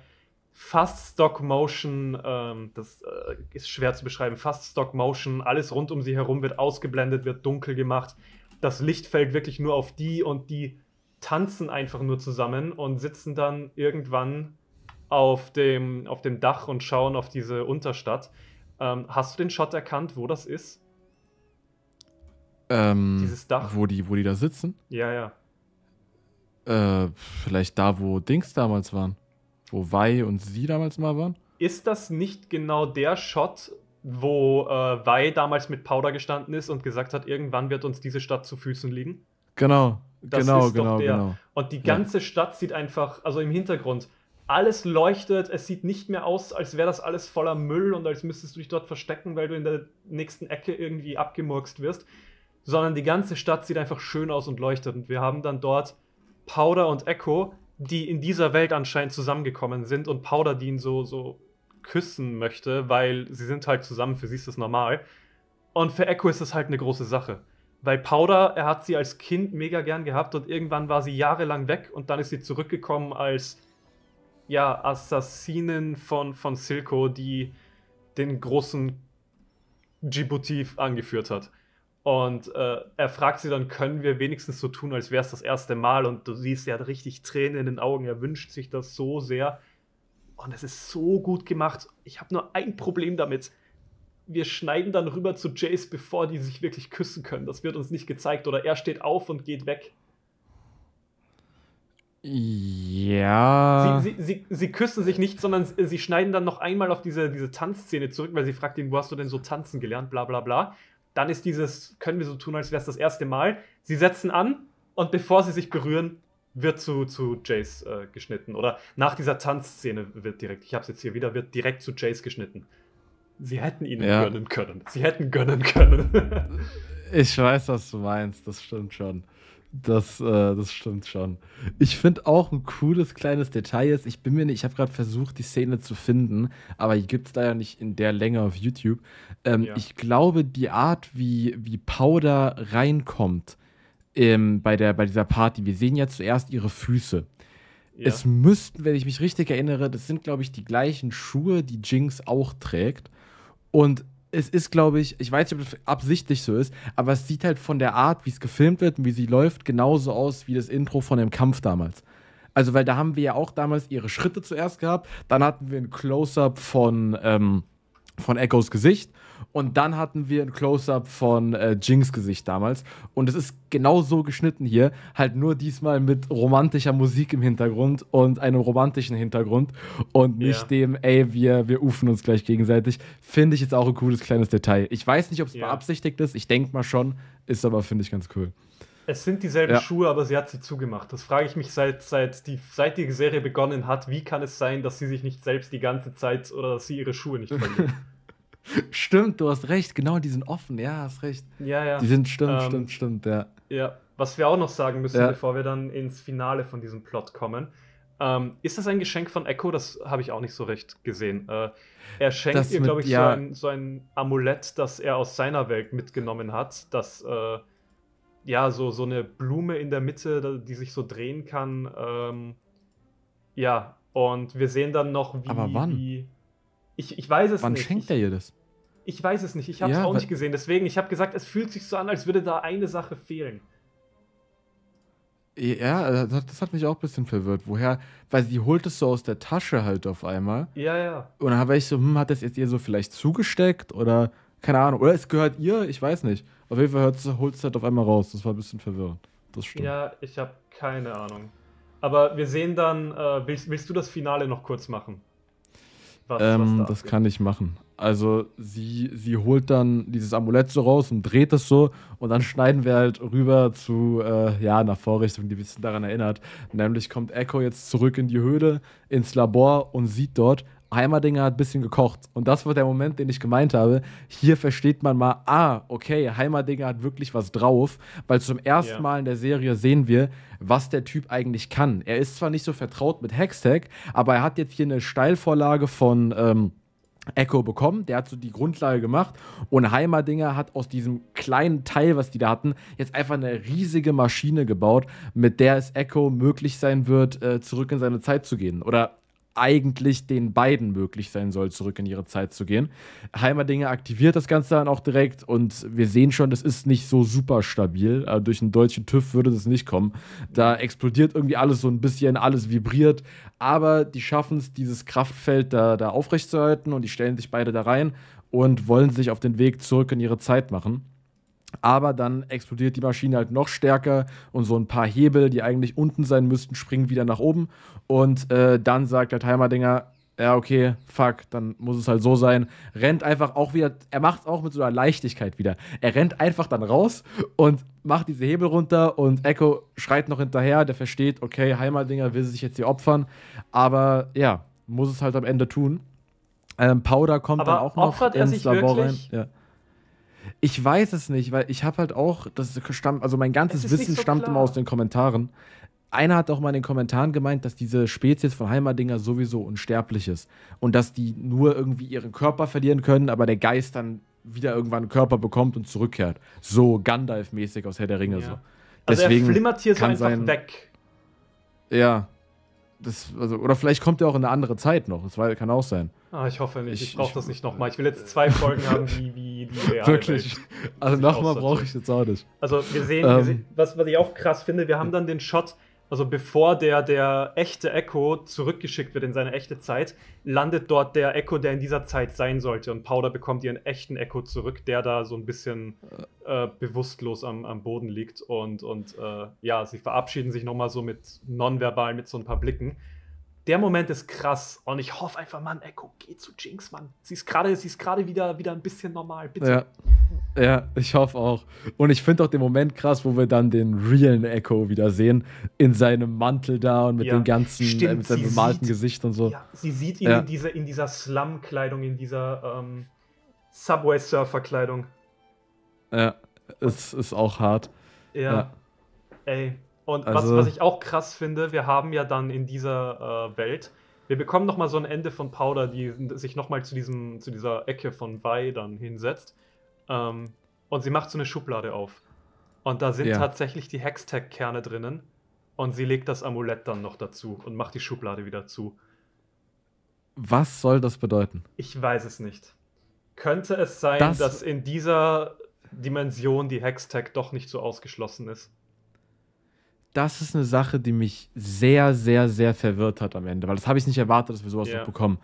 fast Stock Motion, ähm, das äh, ist schwer zu beschreiben, fast Stock Motion, alles rund um sie herum wird ausgeblendet, wird dunkel gemacht. Das Licht fällt wirklich nur auf die und die tanzen einfach nur zusammen und sitzen dann irgendwann auf dem, auf dem Dach und schauen auf diese Unterstadt. Ähm, hast du den Shot erkannt, wo das ist? Ähm, Dieses Dach. Wo die, wo die da sitzen? Ja, ja. Äh, vielleicht da, wo Dings damals waren. Wo Wei und sie damals mal waren? Ist das nicht genau der Shot, wo äh, Wei damals mit Powder gestanden ist und gesagt hat, irgendwann wird uns diese Stadt zu Füßen liegen? Genau, das genau, genau, genau. Und die ganze ja. Stadt sieht einfach, also im Hintergrund, alles leuchtet, es sieht nicht mehr aus, als wäre das alles voller Müll und als müsstest du dich dort verstecken, weil du in der nächsten Ecke irgendwie abgemurkst wirst, sondern die ganze Stadt sieht einfach schön aus und leuchtet. Und wir haben dann dort Powder und Echo, die in dieser Welt anscheinend zusammengekommen sind und Powder die ihn so, so küssen möchte, weil sie sind halt zusammen, für sie ist das normal. Und für Echo ist das halt eine große Sache. Weil Powder, er hat sie als Kind mega gern gehabt und irgendwann war sie jahrelang weg und dann ist sie zurückgekommen als ja, Assassinen von, von Silco, die den großen Djibouti angeführt hat. Und äh, er fragt sie dann, können wir wenigstens so tun, als wäre es das erste Mal. Und du siehst, er hat richtig Tränen in den Augen. Er wünscht sich das so sehr. Und es ist so gut gemacht. Ich habe nur ein Problem damit. Wir schneiden dann rüber zu Jace, bevor die sich wirklich küssen können. Das wird uns nicht gezeigt. Oder er steht auf und geht weg. Ja. Sie, sie, sie, sie küssen sich nicht, sondern sie schneiden dann noch einmal auf diese, diese Tanzszene zurück, weil sie fragt ihn, wo hast du denn so tanzen gelernt, bla bla bla dann ist dieses, können wir so tun, als wäre es das erste Mal. Sie setzen an und bevor sie sich berühren, wird zu, zu Jace äh, geschnitten. Oder nach dieser Tanzszene wird direkt, ich habe es jetzt hier wieder, wird direkt zu Jace geschnitten. Sie hätten ihnen ja. gönnen können. Sie hätten gönnen können. *laughs* ich weiß, was du meinst, das stimmt schon. Das, äh, das stimmt schon. Ich finde auch ein cooles kleines Detail ist, ich bin mir nicht, ich habe gerade versucht, die Szene zu finden, aber die gibt es da ja nicht in der Länge auf YouTube. Ähm, ja. Ich glaube, die Art, wie, wie Powder reinkommt ähm, bei, der, bei dieser Party, wir sehen ja zuerst ihre Füße. Ja. Es müssten, wenn ich mich richtig erinnere, das sind, glaube ich, die gleichen Schuhe, die Jinx auch trägt. Und es ist, glaube ich, ich weiß nicht, ob das absichtlich so ist, aber es sieht halt von der Art, wie es gefilmt wird und wie sie läuft, genauso aus wie das Intro von dem Kampf damals. Also, weil da haben wir ja auch damals ihre Schritte zuerst gehabt, dann hatten wir ein Close-up von, ähm, von Echos Gesicht und dann hatten wir ein Close-up von äh, Jinx Gesicht damals. Und es ist genau so geschnitten hier, halt nur diesmal mit romantischer Musik im Hintergrund und einem romantischen Hintergrund und nicht ja. dem, ey, wir, wir ufen uns gleich gegenseitig. Finde ich jetzt auch ein cooles kleines Detail. Ich weiß nicht, ob es ja. beabsichtigt ist, ich denke mal schon, ist aber, finde ich, ganz cool. Es sind dieselben ja. Schuhe, aber sie hat sie zugemacht. Das frage ich mich seit, seit, die, seit die Serie begonnen hat. Wie kann es sein, dass sie sich nicht selbst die ganze Zeit oder dass sie ihre Schuhe nicht verliert? *laughs* stimmt, du hast recht, genau, die sind offen, ja, hast recht. Ja, ja. Die sind, stimmt, ähm, stimmt, stimmt, ja. Ja, was wir auch noch sagen müssen, ja. bevor wir dann ins Finale von diesem Plot kommen. Ähm, ist das ein Geschenk von Echo? Das habe ich auch nicht so recht gesehen. Äh, er schenkt das ihr, glaube ich, ja. so, ein, so, ein, Amulett, das er aus seiner Welt mitgenommen hat. Das, äh, ja, so, so eine Blume in der Mitte, die sich so drehen kann. Ähm, ja, und wir sehen dann noch, wie. Aber wann? Wie, ich, ich weiß es wann nicht. Wann schenkt er ihr das? Ich weiß es nicht. Ich habe es ja, auch nicht gesehen. Deswegen, ich habe gesagt, es fühlt sich so an, als würde da eine Sache fehlen. Ja, also das hat mich auch ein bisschen verwirrt. Woher? Weil sie holt es so aus der Tasche halt auf einmal. Ja, ja. Und dann habe ich so, hm, hat das jetzt ihr so vielleicht zugesteckt oder keine Ahnung. Oder es gehört ihr? Ich weiß nicht. Auf jeden Fall holt es halt auf einmal raus. Das war ein bisschen verwirrend. Das stimmt. Ja, ich habe keine Ahnung. Aber wir sehen dann, äh, willst, willst du das Finale noch kurz machen? Was, ähm, was da das geht? kann ich machen. Also sie, sie holt dann dieses Amulett so raus und dreht es so und dann schneiden wir halt rüber zu äh, ja, einer Vorrichtung, die ein bisschen daran erinnert. Nämlich kommt Echo jetzt zurück in die Höhle, ins Labor und sieht dort, Heimerdinger hat ein bisschen gekocht. Und das war der Moment, den ich gemeint habe. Hier versteht man mal, ah, okay, Heimerdinger hat wirklich was drauf, weil zum ersten ja. Mal in der Serie sehen wir, was der Typ eigentlich kann. Er ist zwar nicht so vertraut mit Hextech, aber er hat jetzt hier eine Steilvorlage von. Ähm, Echo bekommen. Der hat so die Grundlage gemacht. Und Heimerdinger hat aus diesem kleinen Teil, was die da hatten, jetzt einfach eine riesige Maschine gebaut, mit der es Echo möglich sein wird, äh, zurück in seine Zeit zu gehen. Oder eigentlich den beiden möglich sein soll, zurück in ihre Zeit zu gehen. Heimerdinger aktiviert das Ganze dann auch direkt und wir sehen schon, das ist nicht so super stabil. Äh, durch einen deutschen TÜV würde das nicht kommen. Da explodiert irgendwie alles so ein bisschen, alles vibriert, aber die schaffen es, dieses Kraftfeld da, da aufrechtzuerhalten und die stellen sich beide da rein und wollen sich auf den Weg zurück in ihre Zeit machen aber dann explodiert die Maschine halt noch stärker und so ein paar Hebel, die eigentlich unten sein müssten, springen wieder nach oben und äh, dann sagt der Timer-Dinger, ja, okay, fuck, dann muss es halt so sein. Rennt einfach auch wieder, er macht es auch mit so einer Leichtigkeit wieder. Er rennt einfach dann raus und macht diese Hebel runter und Echo schreit noch hinterher, der versteht, okay, Heimerdinger will sich jetzt hier opfern, aber ja, muss es halt am Ende tun. Ähm, Powder kommt aber dann auch noch opfert ins er sich Labor wirklich? rein. Ja. Ich weiß es nicht, weil ich habe halt auch, das stammt, also mein ganzes Wissen so stammt klar. immer aus den Kommentaren. Einer hat auch mal in den Kommentaren gemeint, dass diese Spezies von Heimerdinger sowieso unsterblich ist. Und dass die nur irgendwie ihren Körper verlieren können, aber der Geist dann wieder irgendwann einen Körper bekommt und zurückkehrt. So Gandalf-mäßig aus Herr der Ringe. Ja. So. Also Deswegen er flimmert hier so einfach sein, weg. Ja. Das, also, oder vielleicht kommt er auch in eine andere Zeit noch. Das kann auch sein. Ah, ich hoffe nicht. Ich, ich brauche das nicht nochmal. Ich will jetzt zwei *laughs* Folgen haben, wie, wie die real Wirklich. also nochmal brauche ich jetzt auch nicht. Also wir sehen, ähm. wir sehen was, was ich auch krass finde, wir haben dann den Shot, also bevor der, der echte Echo zurückgeschickt wird in seine echte Zeit, landet dort der Echo, der in dieser Zeit sein sollte. Und Powder bekommt ihren echten Echo zurück, der da so ein bisschen äh, bewusstlos am, am Boden liegt. Und, und äh, ja, sie verabschieden sich nochmal so mit nonverbal, mit so ein paar Blicken der Moment ist krass. Und ich hoffe einfach, Mann, Echo, geh zu Jinx, Mann. Sie ist gerade, sie ist gerade wieder, wieder ein bisschen normal, bitte. Ja, ja ich hoffe auch. Und ich finde auch den Moment krass, wo wir dann den realen Echo wieder sehen, in seinem Mantel da und mit ja, dem ganzen, äh, stimmt, äh, mit seinem bemalten sieht, Gesicht und so. Ja, sie sieht ihn in, diese, in dieser Slum-Kleidung, in dieser ähm, Subway-Surfer-Kleidung. Ja, es ist auch hart. ja. Ey, und also, was, was ich auch krass finde, wir haben ja dann in dieser äh, Welt, wir bekommen nochmal so ein Ende von Powder, die sich nochmal zu, diesem, zu dieser Ecke von Vi dann hinsetzt. Ähm, und sie macht so eine Schublade auf. Und da sind ja. tatsächlich die Hextech-Kerne drinnen. Und sie legt das Amulett dann noch dazu und macht die Schublade wieder zu. Was soll das bedeuten? Ich weiß es nicht. Könnte es sein, das dass in dieser Dimension die Hextech doch nicht so ausgeschlossen ist? das ist eine Sache, die mich sehr, sehr, sehr verwirrt hat am Ende, weil das habe ich nicht erwartet, dass wir sowas yeah. noch bekommen.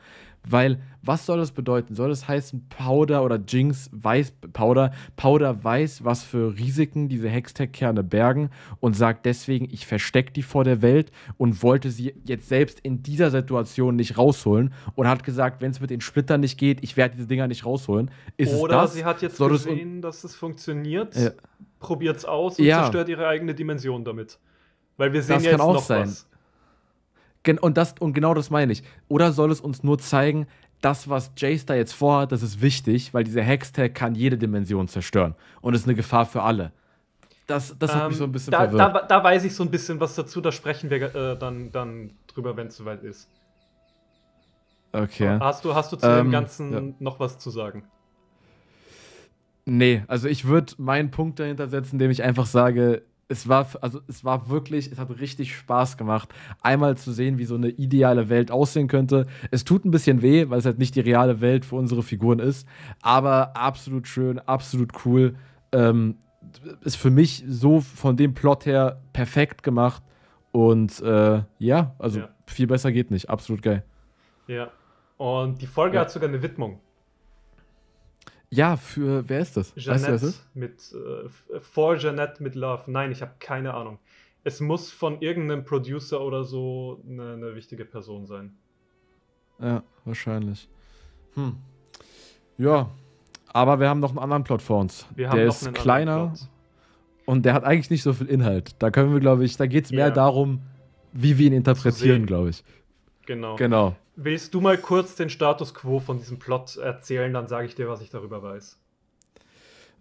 Weil, was soll das bedeuten? Soll das heißen, Powder oder Jinx weiß, Powder, Powder weiß, was für Risiken diese Hextech-Kerne bergen und sagt deswegen, ich verstecke die vor der Welt und wollte sie jetzt selbst in dieser Situation nicht rausholen und hat gesagt, wenn es mit den Splittern nicht geht, ich werde diese Dinger nicht rausholen. Ist oder das? sie hat jetzt soll gesehen, dass es funktioniert, ja. probiert es aus und ja. zerstört ihre eigene Dimension damit. Weil wir sehen das ja jetzt auch noch sein. was. Gen und, das, und genau das meine ich. Oder soll es uns nur zeigen, das, was Jace da jetzt vorhat, das ist wichtig, weil dieser Hextag kann jede Dimension zerstören und ist eine Gefahr für alle. Das, das hat mich so ein ähm, bisschen da, verwirrt. Da, da, weiß ich so ein bisschen was dazu, da sprechen wir äh, dann, dann drüber, wenn es soweit ist. Okay. hast du, hast du zu ähm, dem Ganzen ja. noch was zu sagen? Nee, also ich würde meinen Punkt dahinter setzen, indem ich einfach sage, es war, also es war wirklich, es hat richtig Spaß gemacht, einmal zu sehen, wie so eine ideale Welt aussehen könnte. Es tut ein bisschen weh, weil es halt nicht die reale Welt für unsere Figuren ist, aber absolut schön, absolut cool. Ähm, ist für mich so von dem Plot her perfekt gemacht und äh, ja, also ja. viel besser geht nicht, absolut geil. Ja, und die Folge ja. hat sogar eine Widmung. Ja, für wer ist das? Jeanette weißt du, ist? mit äh, For Jeanette mit Love. Nein, ich habe keine Ahnung. Es muss von irgendeinem Producer oder so eine, eine wichtige Person sein. Ja, wahrscheinlich. Hm. Ja, aber wir haben noch einen anderen Plot vor uns. der ist kleiner und der hat eigentlich nicht so viel Inhalt. Da können wir, glaube ich, da geht es mehr yeah. darum, wie wir ihn interpretieren, glaube ich. Genau. Genau. Willst du mal kurz den Status quo von diesem Plot erzählen, dann sage ich dir, was ich darüber weiß.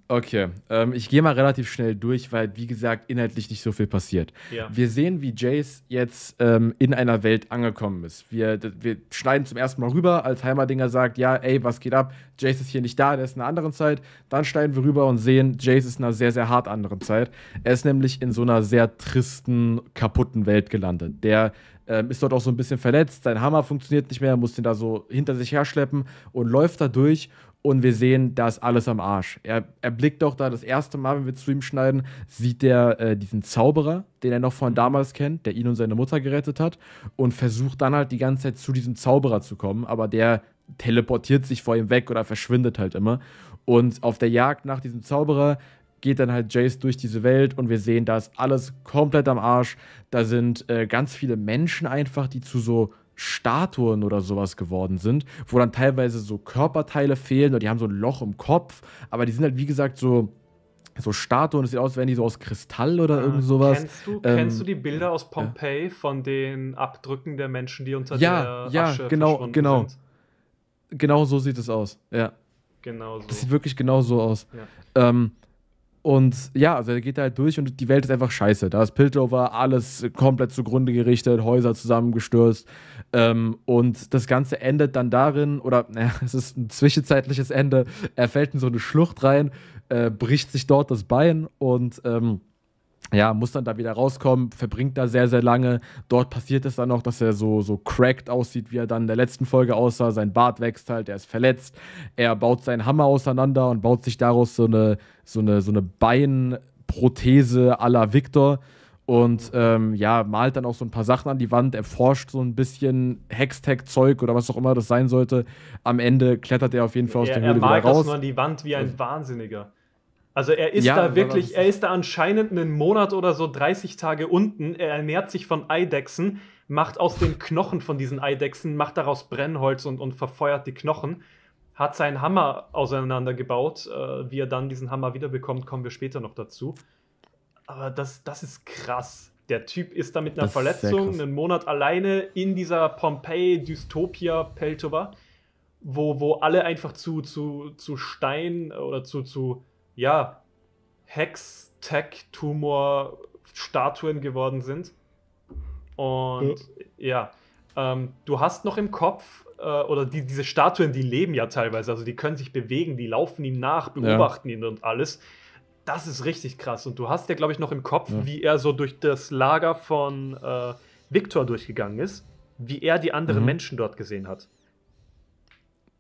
Okay, ähm, ich gehe mal relativ schnell durch, weil, wie gesagt, inhaltlich nicht so viel passiert. Ja. Wir sehen, wie Jace jetzt ähm, in einer Welt angekommen ist. Wir, wir, schneiden zum ersten Mal rüber, als Heimerdinger sagt, ja, ey, was geht ab? Jace ist hier nicht da, der ist in einer anderen Zeit. Dann schneiden wir rüber und sehen, Jace ist in einer sehr, sehr hart anderen Zeit. Er ist nämlich in so einer sehr tristen, kaputten Welt gelandet. Der ähm, ist dort auch so ein bisschen verletzt, sein Hammer funktioniert nicht mehr, muss den da so hinter sich herschleppen und läuft da durch und wir sehen, da ist alles am Arsch. Er, er blickt doch da das erste Mal, wenn wir zu ihm schneiden, sieht er äh, diesen Zauberer, den er noch von mhm. damals kennt, der ihn und seine Mutter gerettet hat und versucht dann halt die ganze Zeit zu diesem Zauberer zu kommen, aber der teleportiert sich vor ihm weg oder verschwindet halt immer. Und auf der Jagd nach diesem Zauberer geht dann halt Jace durch diese Welt und wir sehen, da ist alles komplett am Arsch. Da sind äh, ganz viele Menschen einfach, die zu so Statuen oder sowas geworden sind, wo dann teilweise so Körperteile fehlen oder die haben so ein Loch im Kopf, aber die sind halt wie gesagt so so Statuen, es sieht aus, wären die so aus Kristall oder äh, irgend sowas. Kennst du, ähm, kennst du die Bilder aus Pompeji äh, von den Abdrücken der Menschen, die unter ja, der ja, Asche genau, genau. Sind? Genau so sieht es aus, ja. Genau so. Das sieht wirklich genau so aus. Ja. Ähm, und ja, also er geht da halt durch und die Welt ist einfach scheiße. Da ist Piltover, alles komplett zugrunde gerichtet, Häuser zusammengestürzt. Ähm, und das Ganze endet dann darin, oder naja, *laughs* es ist ein zwischenzeitliches Ende, er fällt in so eine Schlucht rein, äh, bricht sich dort das Bein und ähm, ja, muss dann da wieder rauskommen, verbringt da sehr, sehr lange. Dort passiert es dann noch, dass er so, so cracked aussieht, wie er dann in der letzten Folge aussah. Sein Bart wächst halt, er ist verletzt. Er baut seinen Hammer auseinander und baut sich daraus so eine, so eine, so eine Beinprothese à la Victor. Und ähm, ja, malt dann auch so ein paar Sachen an die Wand, erforscht so ein bisschen Hextech-Zeug oder was auch immer das sein sollte. Am Ende klettert er auf jeden Fall aus er, der Höhle wieder raus. Er malt das nur an die Wand wie ein also Wahnsinniger. Also er ist ja, da wirklich, er ist da anscheinend einen Monat oder so 30 Tage unten. Er ernährt sich von Eidechsen, macht aus den Knochen von diesen Eidechsen, macht daraus Brennholz und, und verfeuert die Knochen. Hat seinen Hammer auseinandergebaut. Äh, wie er dann diesen Hammer wiederbekommt, kommen wir später noch dazu. Aber das, das ist krass. Der Typ ist da mit einer das Verletzung einen Monat alleine in dieser Pompeii-Dystopia-Peltova, wo, wo alle einfach zu, zu, zu Stein oder zu, zu ja, Hex-Tech-Tumor-Statuen geworden sind. Und ja, ja ähm, du hast noch im Kopf, äh, oder die, diese Statuen, die leben ja teilweise, also die können sich bewegen, die laufen ihm nach, beobachten ja. ihn und alles. Das ist richtig krass. Und du hast ja, glaube ich, noch im Kopf, ja. wie er so durch das Lager von äh, Victor durchgegangen ist, wie er die anderen mhm. Menschen dort gesehen hat.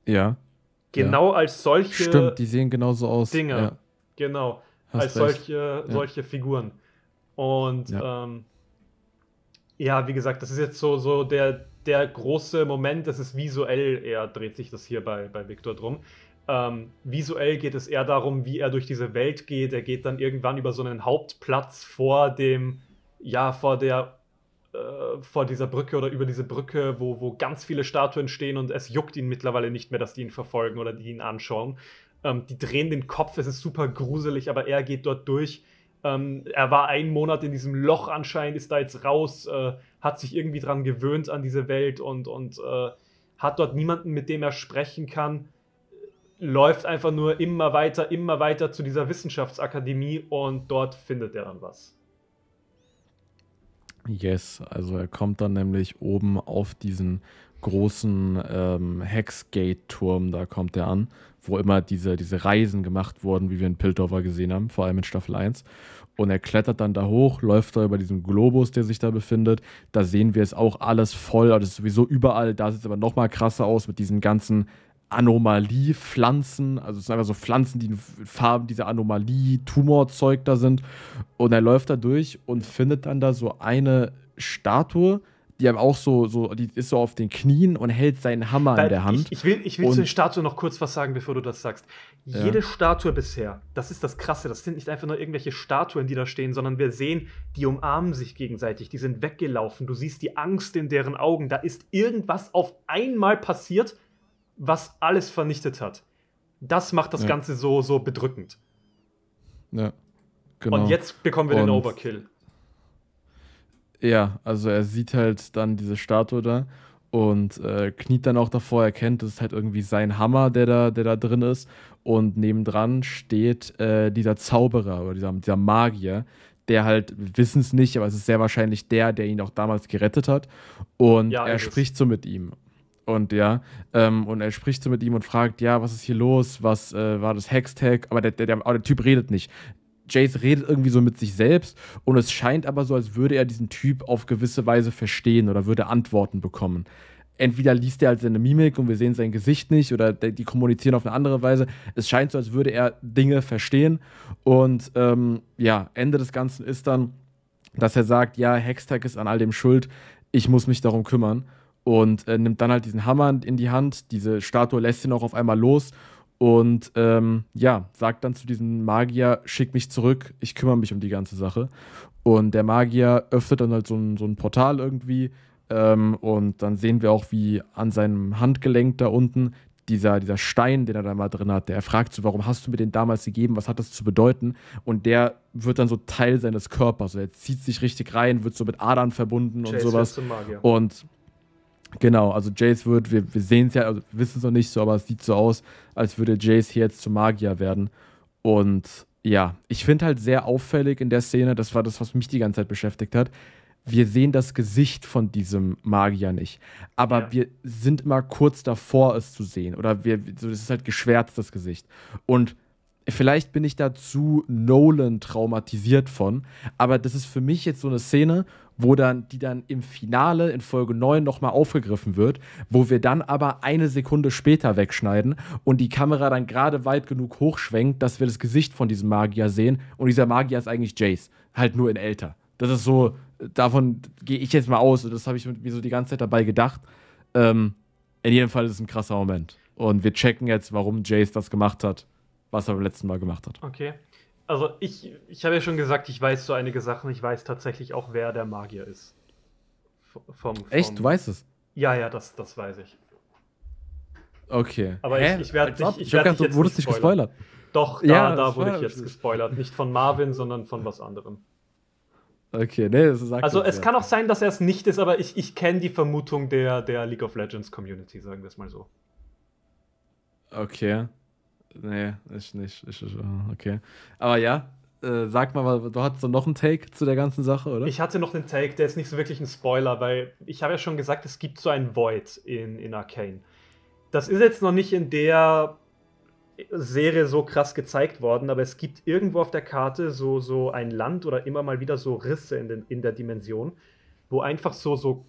Ja. Genau als solche. Stimmt, die sehen genauso aus. Dinge. Genau, Hast als recht. solche, ja. Figuren. Und ja. Ähm, ja, wie gesagt, das ist jetzt so, so der, der große Moment, das ist visuell eher, dreht sich das hier bei, bei Victor drum. Ähm, visuell geht es eher darum, wie er durch diese Welt geht. Er geht dann irgendwann über so einen Hauptplatz vor dem, ja, vor der, äh, vor dieser Brücke oder über diese Brücke, wo, wo ganz viele Statuen stehen und es juckt ihn mittlerweile nicht mehr, dass die ihn verfolgen oder die ihn anschauen. Ähm, die drehen den Kopf, es ist super gruselig, aber er geht dort durch. Ähm, er war einen Monat in diesem Loch anscheinend, ist da jetzt raus, äh, hat sich irgendwie dran gewöhnt an diese Welt und, und äh, hat dort niemanden, mit dem er sprechen kann. Läuft einfach nur immer weiter, immer weiter zu dieser Wissenschaftsakademie und dort findet er dann was. Yes, also er kommt dann nämlich oben auf diesen großen ähm, Hexgate-Turm, da kommt er an wo immer diese, diese Reisen gemacht wurden, wie wir in Piltover gesehen haben, vor allem in Staffel 1. Und er klettert dann da hoch, läuft da über diesen Globus, der sich da befindet. Da sehen wir es auch alles voll, das also ist sowieso überall. Da sieht es aber nochmal krasser aus mit diesen ganzen Anomalie-Pflanzen. Also es sind einfach so Pflanzen, die in Farben dieser Anomalie-Tumor-Zeug da sind. Und er läuft da durch und findet dann da so eine Statue, die haben auch so, so, die ist so auf den Knien und hält seinen Hammer Weil in der Hand. Ich, ich will, ich will und zur Statue noch kurz was sagen, bevor du das sagst. Jede ja. Statue bisher, das ist das Krasse, das sind nicht einfach nur irgendwelche Statuen, die da stehen, sondern wir sehen, die umarmen sich gegenseitig, die sind weggelaufen, du siehst die Angst in deren Augen, da ist irgendwas auf einmal passiert, was alles vernichtet hat. Das macht das ja. Ganze so, so bedrückend. Ja. Genau. Und jetzt bekommen wir und den Overkill. Ja, also er sieht halt dann diese Statue da und äh, kniet dann auch davor, erkennt, das ist halt irgendwie sein Hammer, der da, der da drin ist. Und nebendran steht äh, dieser Zauberer oder dieser, dieser Magier, der halt, wir wissen es nicht, aber es ist sehr wahrscheinlich der, der ihn auch damals gerettet hat. Und ja, er spricht so mit ihm. Und ja, ähm, und er spricht so mit ihm und fragt, ja, was ist hier los? Was äh, war das Hextag? Aber der, der, der, der Typ redet nicht. Jace redet irgendwie so mit sich selbst und es scheint aber so, als würde er diesen Typ auf gewisse Weise verstehen oder würde Antworten bekommen. Entweder liest er halt seine Mimik und wir sehen sein Gesicht nicht oder die kommunizieren auf eine andere Weise. Es scheint so, als würde er Dinge verstehen. Und ähm, ja, Ende des Ganzen ist dann, dass er sagt, ja, Hextech ist an all dem schuld, ich muss mich darum kümmern. Und äh, nimmt dann halt diesen Hammer in die Hand, diese Statue lässt ihn auch auf einmal los und ähm, ja, sagt dann zu diesem Magier, schick mich zurück, ich kümmere mich um die ganze Sache. Und der Magier öffnet dann halt so ein, so ein Portal irgendwie. Ähm, und dann sehen wir auch, wie an seinem Handgelenk da unten dieser, dieser Stein, den er da mal drin hat, der fragt so, warum hast du mir den damals gegeben, was hat das zu bedeuten? Und der wird dann so Teil seines Körpers. Also er zieht sich richtig rein, wird so mit Adern verbunden Chase und sowas. Magier. Und Genau, also Jace wird, wir, wir sehen es ja, also wissen es noch nicht so, aber es sieht so aus, als würde Jace hier jetzt zum Magier werden. Und ja, ich finde halt sehr auffällig in der Szene, das war das, was mich die ganze Zeit beschäftigt hat. Wir sehen das Gesicht von diesem Magier nicht, aber ja. wir sind immer kurz davor, es zu sehen. Oder wir, so, das ist halt geschwärzt, das Gesicht. Und vielleicht bin ich dazu Nolan traumatisiert von, aber das ist für mich jetzt so eine Szene, wo dann, die dann im Finale in Folge 9 nochmal aufgegriffen wird, wo wir dann aber eine Sekunde später wegschneiden und die Kamera dann gerade weit genug hochschwenkt, dass wir das Gesicht von diesem Magier sehen. Und dieser Magier ist eigentlich Jace, halt nur in älter. Das ist so, davon gehe ich jetzt mal aus und das habe ich mir so die ganze Zeit dabei gedacht. Ähm, in jedem Fall ist es ein krasser Moment. Und wir checken jetzt, warum Jace das gemacht hat, was er beim letzten Mal gemacht hat. Okay. Also ich, ich habe ja schon gesagt, ich weiß so einige Sachen. Ich weiß tatsächlich auch, wer der Magier ist. Vom, vom Echt? Du weißt es? Ja, ja, das, das weiß ich. Okay. Aber Hä? ich, ich werde dich. Ich, ich werd dich wurdest nicht gespoilert. Doch, da, ja, da wurde ich jetzt gespoilert. Nicht von Marvin, sondern von was anderem. Okay, nee, das sagt Also es ja. kann auch sein, dass er es nicht ist, aber ich, ich kenne die Vermutung der, der League of Legends Community, sagen wir es mal so. Okay. Nee, ich nicht. Ich, okay. Aber ja, äh, sag mal, du hattest noch einen Take zu der ganzen Sache, oder? Ich hatte noch einen Take, der ist nicht so wirklich ein Spoiler, weil ich habe ja schon gesagt, es gibt so ein Void in, in Arcane. Das ist jetzt noch nicht in der Serie so krass gezeigt worden, aber es gibt irgendwo auf der Karte so, so ein Land oder immer mal wieder so Risse in, den, in der Dimension, wo einfach so, so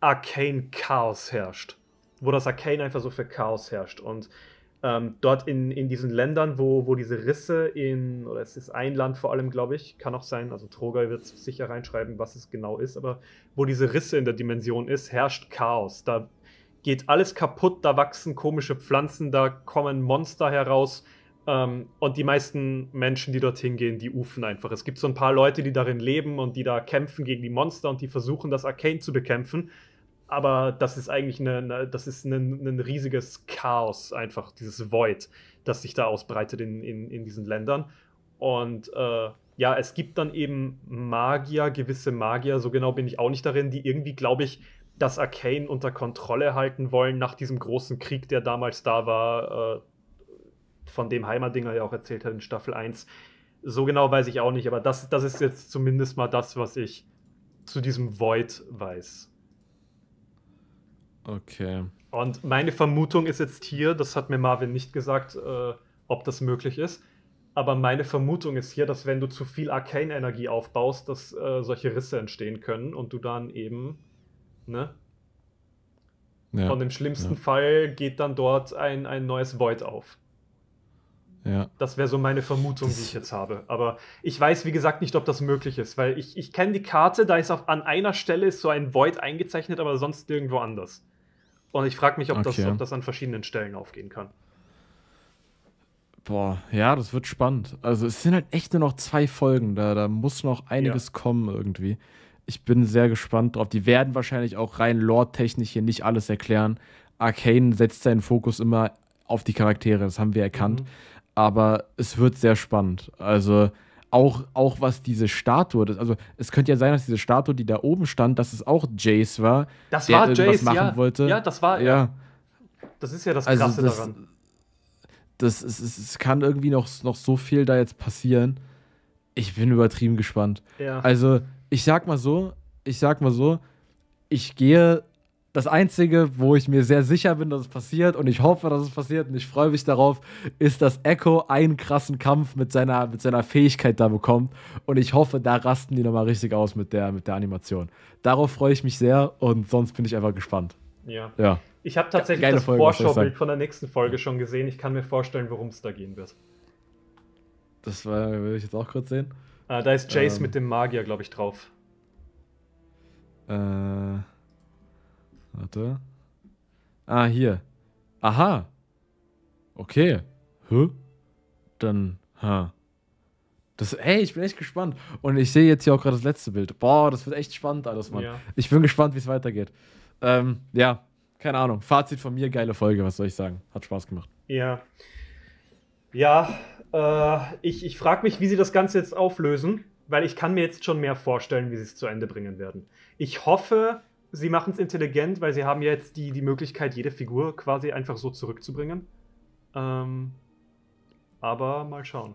Arcane Chaos herrscht. Wo das Arcane einfach so für Chaos herrscht. Und ähm, dort in, in diesen Ländern, wo, wo diese Risse in, oder es ist ein Land vor allem, glaube ich, kann auch sein, also Trogai wird sicher reinschreiben, was es genau ist, aber wo diese Risse in der Dimension ist, herrscht Chaos. Da geht alles kaputt, da wachsen komische Pflanzen, da kommen Monster heraus. Ähm, und die meisten Menschen, die dorthin gehen, die ufen einfach. Es gibt so ein paar Leute, die darin leben und die da kämpfen gegen die Monster und die versuchen, das Arcane zu bekämpfen aber das ist eigentlich eine, eine das ist ein, ein, riesiges Chaos, einfach dieses Void, das sich da ausbreitet in, in, in diesen Ländern. Und äh, ja, es gibt dann eben Magier, gewisse Magier, so genau bin ich auch nicht darin, die irgendwie, glaube ich, das Arcane unter Kontrolle halten wollen nach diesem großen Krieg, der damals da war, äh, von dem Heimerdinger ja auch erzählt hat in Staffel 1. So genau weiß ich auch nicht, aber das, das ist jetzt zumindest mal das, was ich zu diesem Void weiß. Okay. Und meine Vermutung ist jetzt hier, das hat mir Marvin nicht gesagt, äh, ob das möglich ist, aber meine Vermutung ist hier, dass wenn du zu viel Arcane-Energie aufbaust, dass äh, solche Risse entstehen können und du dann eben, ne? Ja. Und im schlimmsten ja. Fall geht dann dort ein, ein neues Void auf. Ja. Das wäre so meine Vermutung, die ich jetzt habe. Aber ich weiß, wie gesagt, nicht, ob das möglich ist, weil ich, ich kenne die Karte, da ist auf, an einer Stelle ist so ein Void eingezeichnet, aber sonst irgendwo anders. Und ich frage mich, ob, okay. das, ob das an verschiedenen Stellen aufgehen kann. Boah, ja, das wird spannend. Also es sind halt echt nur noch zwei Folgen, da, da muss noch einiges ja. kommen irgendwie. Ich bin sehr gespannt drauf. Die werden wahrscheinlich auch rein lore-technisch hier nicht alles erklären. Arcane setzt seinen Fokus immer auf die Charaktere, das haben wir erkannt. Mhm. Aber es wird sehr spannend. Also auch, auch was diese Statue, das, also es könnte ja sein, dass diese Statue, die da oben stand, dass es auch Jace war, das der war irgendwas machen ja. wollte. Ja, das war ja. Das ist ja das also Krasse das, daran. Das ist, es kann irgendwie noch, noch so viel da jetzt passieren. Ich bin übertrieben gespannt. Ja. Also, ich sag mal so, ich sag mal so, ich gehe das Einzige, wo ich mir sehr sicher bin, dass es passiert und ich hoffe, dass es passiert und ich freue mich darauf, ist, dass Echo einen krassen Kampf mit seiner, mit seiner Fähigkeit da bekommt und ich hoffe, da rasten die nochmal richtig aus mit der, mit der Animation. Darauf freue ich mich sehr und sonst bin ich einfach gespannt. Ja. ja. Ich habe tatsächlich Geile das Folge, Vorschaubild von der nächsten Folge schon gesehen. Ich kann mir vorstellen, worum es da gehen wird. Das will ich jetzt auch kurz sehen. Ah, da ist Jace ähm, mit dem Magier, glaube ich, drauf. Äh. Warte. Ah, hier. Aha. Okay. Hä? Dann, ha. Das, ey, ich bin echt gespannt. Und ich sehe jetzt hier auch gerade das letzte Bild. Boah, das wird echt spannend alles, Mann. Ja. Ich bin gespannt, wie es weitergeht. Ähm, ja, keine Ahnung. Fazit von mir, geile Folge, was soll ich sagen? Hat Spaß gemacht. Ja. Ja, äh, ich, ich frage mich, wie sie das Ganze jetzt auflösen, weil ich kann mir jetzt schon mehr vorstellen, wie sie es zu Ende bringen werden. Ich hoffe, sie machen es intelligent, weil sie haben jetzt die, die Möglichkeit, jede Figur quasi einfach so zurückzubringen. Ähm, aber mal schauen.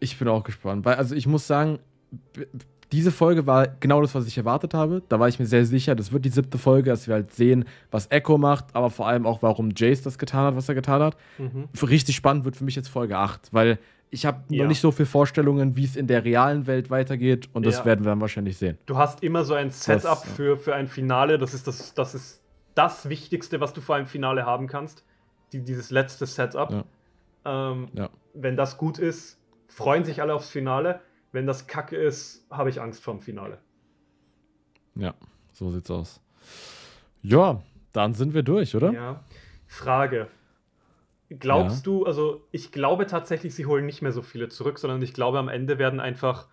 Ich bin auch gespannt. Weil, also ich muss sagen, diese Folge war genau das, was ich erwartet habe. Da war ich mir sehr sicher, das wird die siebte Folge, dass wir halt sehen, was Echo macht, aber vor allem auch, warum Jace das getan hat, was er getan hat. Mhm. Richtig spannend wird für mich jetzt Folge 8, weil ich habe ja. noch nicht so viele Vorstellungen, wie es in der realen Welt weitergeht und das werden wir dann wahrscheinlich sehen. Du hast immer so ein Setup das, für, für ein Finale, das ist das, das ist das Wichtigste, was du vor einem Finale haben kannst. Die, dieses letzte Setup. Ja. Ähm, wenn das gut ist, freuen sich alle aufs Finale wenn das kacke ist, habe ich Angst vorm Finale. Ja, so sieht's aus. Ja, dann sind wir durch, oder? Ja. Frage. Glaubst ja. du, also ich glaube tatsächlich, sie holen nicht mehr so viele zurück, sondern ich glaube, am Ende werden einfach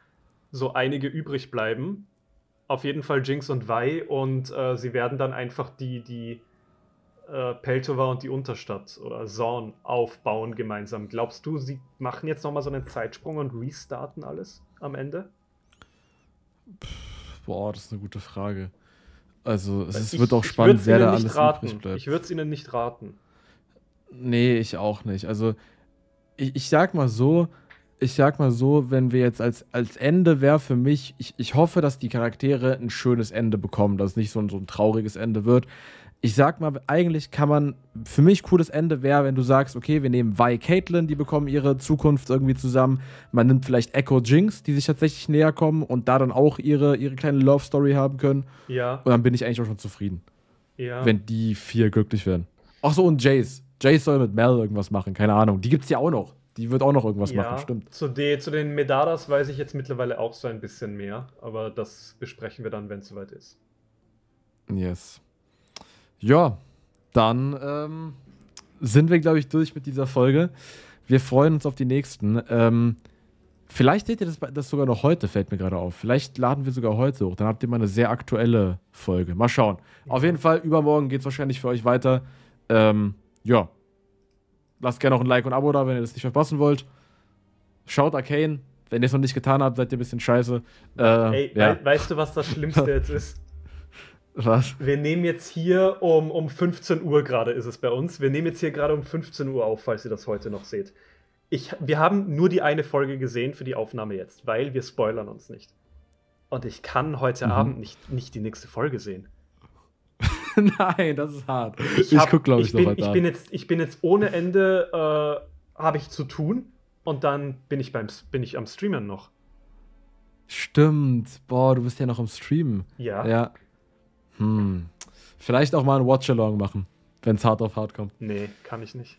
so einige übrig bleiben. Auf jeden Fall Jinx und Wei und äh, sie werden dann einfach die, die äh, Peltova und die Unterstadt oder Zorn aufbauen gemeinsam. Glaubst du, sie machen jetzt nochmal so einen Zeitsprung und restarten alles? am Ende? Boah, das ist eine gute Frage. Also, es ich, wird auch spannend, wer da alles raten. übrig bleibt. Ich würde es Ihnen nicht raten. Nee, ich auch nicht. Also, ich, ich sag mal so, ich sag mal so, wenn wir jetzt als, als Ende wäre für mich, ich, ich hoffe, dass die Charaktere ein schönes Ende bekommen, dass es nicht so ein, so ein trauriges Ende wird ich sag mal, eigentlich kann man, für mich cooles Ende wäre, wenn du sagst, okay, wir nehmen Vi Caitlin, die bekommen ihre Zukunft irgendwie zusammen. Man nimmt vielleicht Echo Jinx, die sich tatsächlich näher kommen und da dann auch ihre, ihre kleine Love Story haben können. Ja. Und dann bin ich eigentlich auch schon zufrieden. Ja. Wenn die vier glücklich werden. Ach so, und Jace. Jace soll mit Mel irgendwas machen, keine Ahnung. Die gibt's ja auch noch. Die wird auch noch irgendwas ja, machen, stimmt. Zu, de, zu den Medadas weiß ich jetzt mittlerweile auch so ein bisschen mehr, aber das besprechen wir dann, wenn es soweit ist. Yes. Ja, dann ähm, sind wir, glaube ich, durch mit dieser Folge. Wir freuen uns auf die nächsten. Ähm, vielleicht seht ihr das, das, sogar noch heute, fällt mir gerade auf. Vielleicht laden wir sogar heute hoch. Dann habt ihr mal eine sehr aktuelle Folge. Mal schauen. Auf jeden Fall, übermorgen geht es wahrscheinlich für euch weiter. Ähm, ja. Lasst gerne auch ein Like und ein Abo da, wenn ihr das nicht verpassen wollt. Schaut Arcane. Wenn ihr es noch nicht getan habt, seid ihr ein bisschen scheiße. Äh, Ey, ja. weißt du, was das Schlimmste *laughs* jetzt ist? Was? Wir nehmen jetzt hier um, um 15 Uhr gerade ist es bei uns. Wir nehmen jetzt hier gerade um 15 Uhr auf, falls ihr das heute noch seht. Ich, wir haben nur die eine Folge gesehen für die Aufnahme jetzt, weil wir spoilern uns nicht. Und ich kann heute mhm. Abend nicht, nicht die nächste Folge sehen. *laughs* Nein, das ist hart. Ich, hab, ich guck, glaube ich, ich bin, noch ich bin jetzt, Ich bin jetzt ohne Ende, äh, habe ich zu tun und dann bin ich, beim, bin ich am Streamen noch. Stimmt. Boah, du bist ja noch am Streamen. Ja. ja. Hm. Vielleicht auch mal ein Watch-Along machen, wenn es hart auf hart kommt. Nee, kann ich nicht.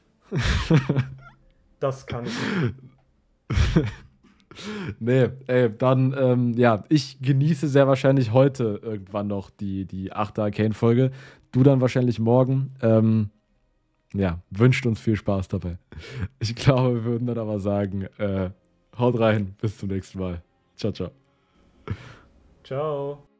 *laughs* das kann ich nicht. *laughs* nee, ey, dann, ähm, ja, ich genieße sehr wahrscheinlich heute irgendwann noch die, die 8. Arcane-Folge. Du dann wahrscheinlich morgen. Ähm, ja, wünscht uns viel Spaß dabei. *laughs* Ich glaube, wir würden dann aber sagen, äh, haut rein, bis zum nächsten Mal. Ciao, ciao. Ciao.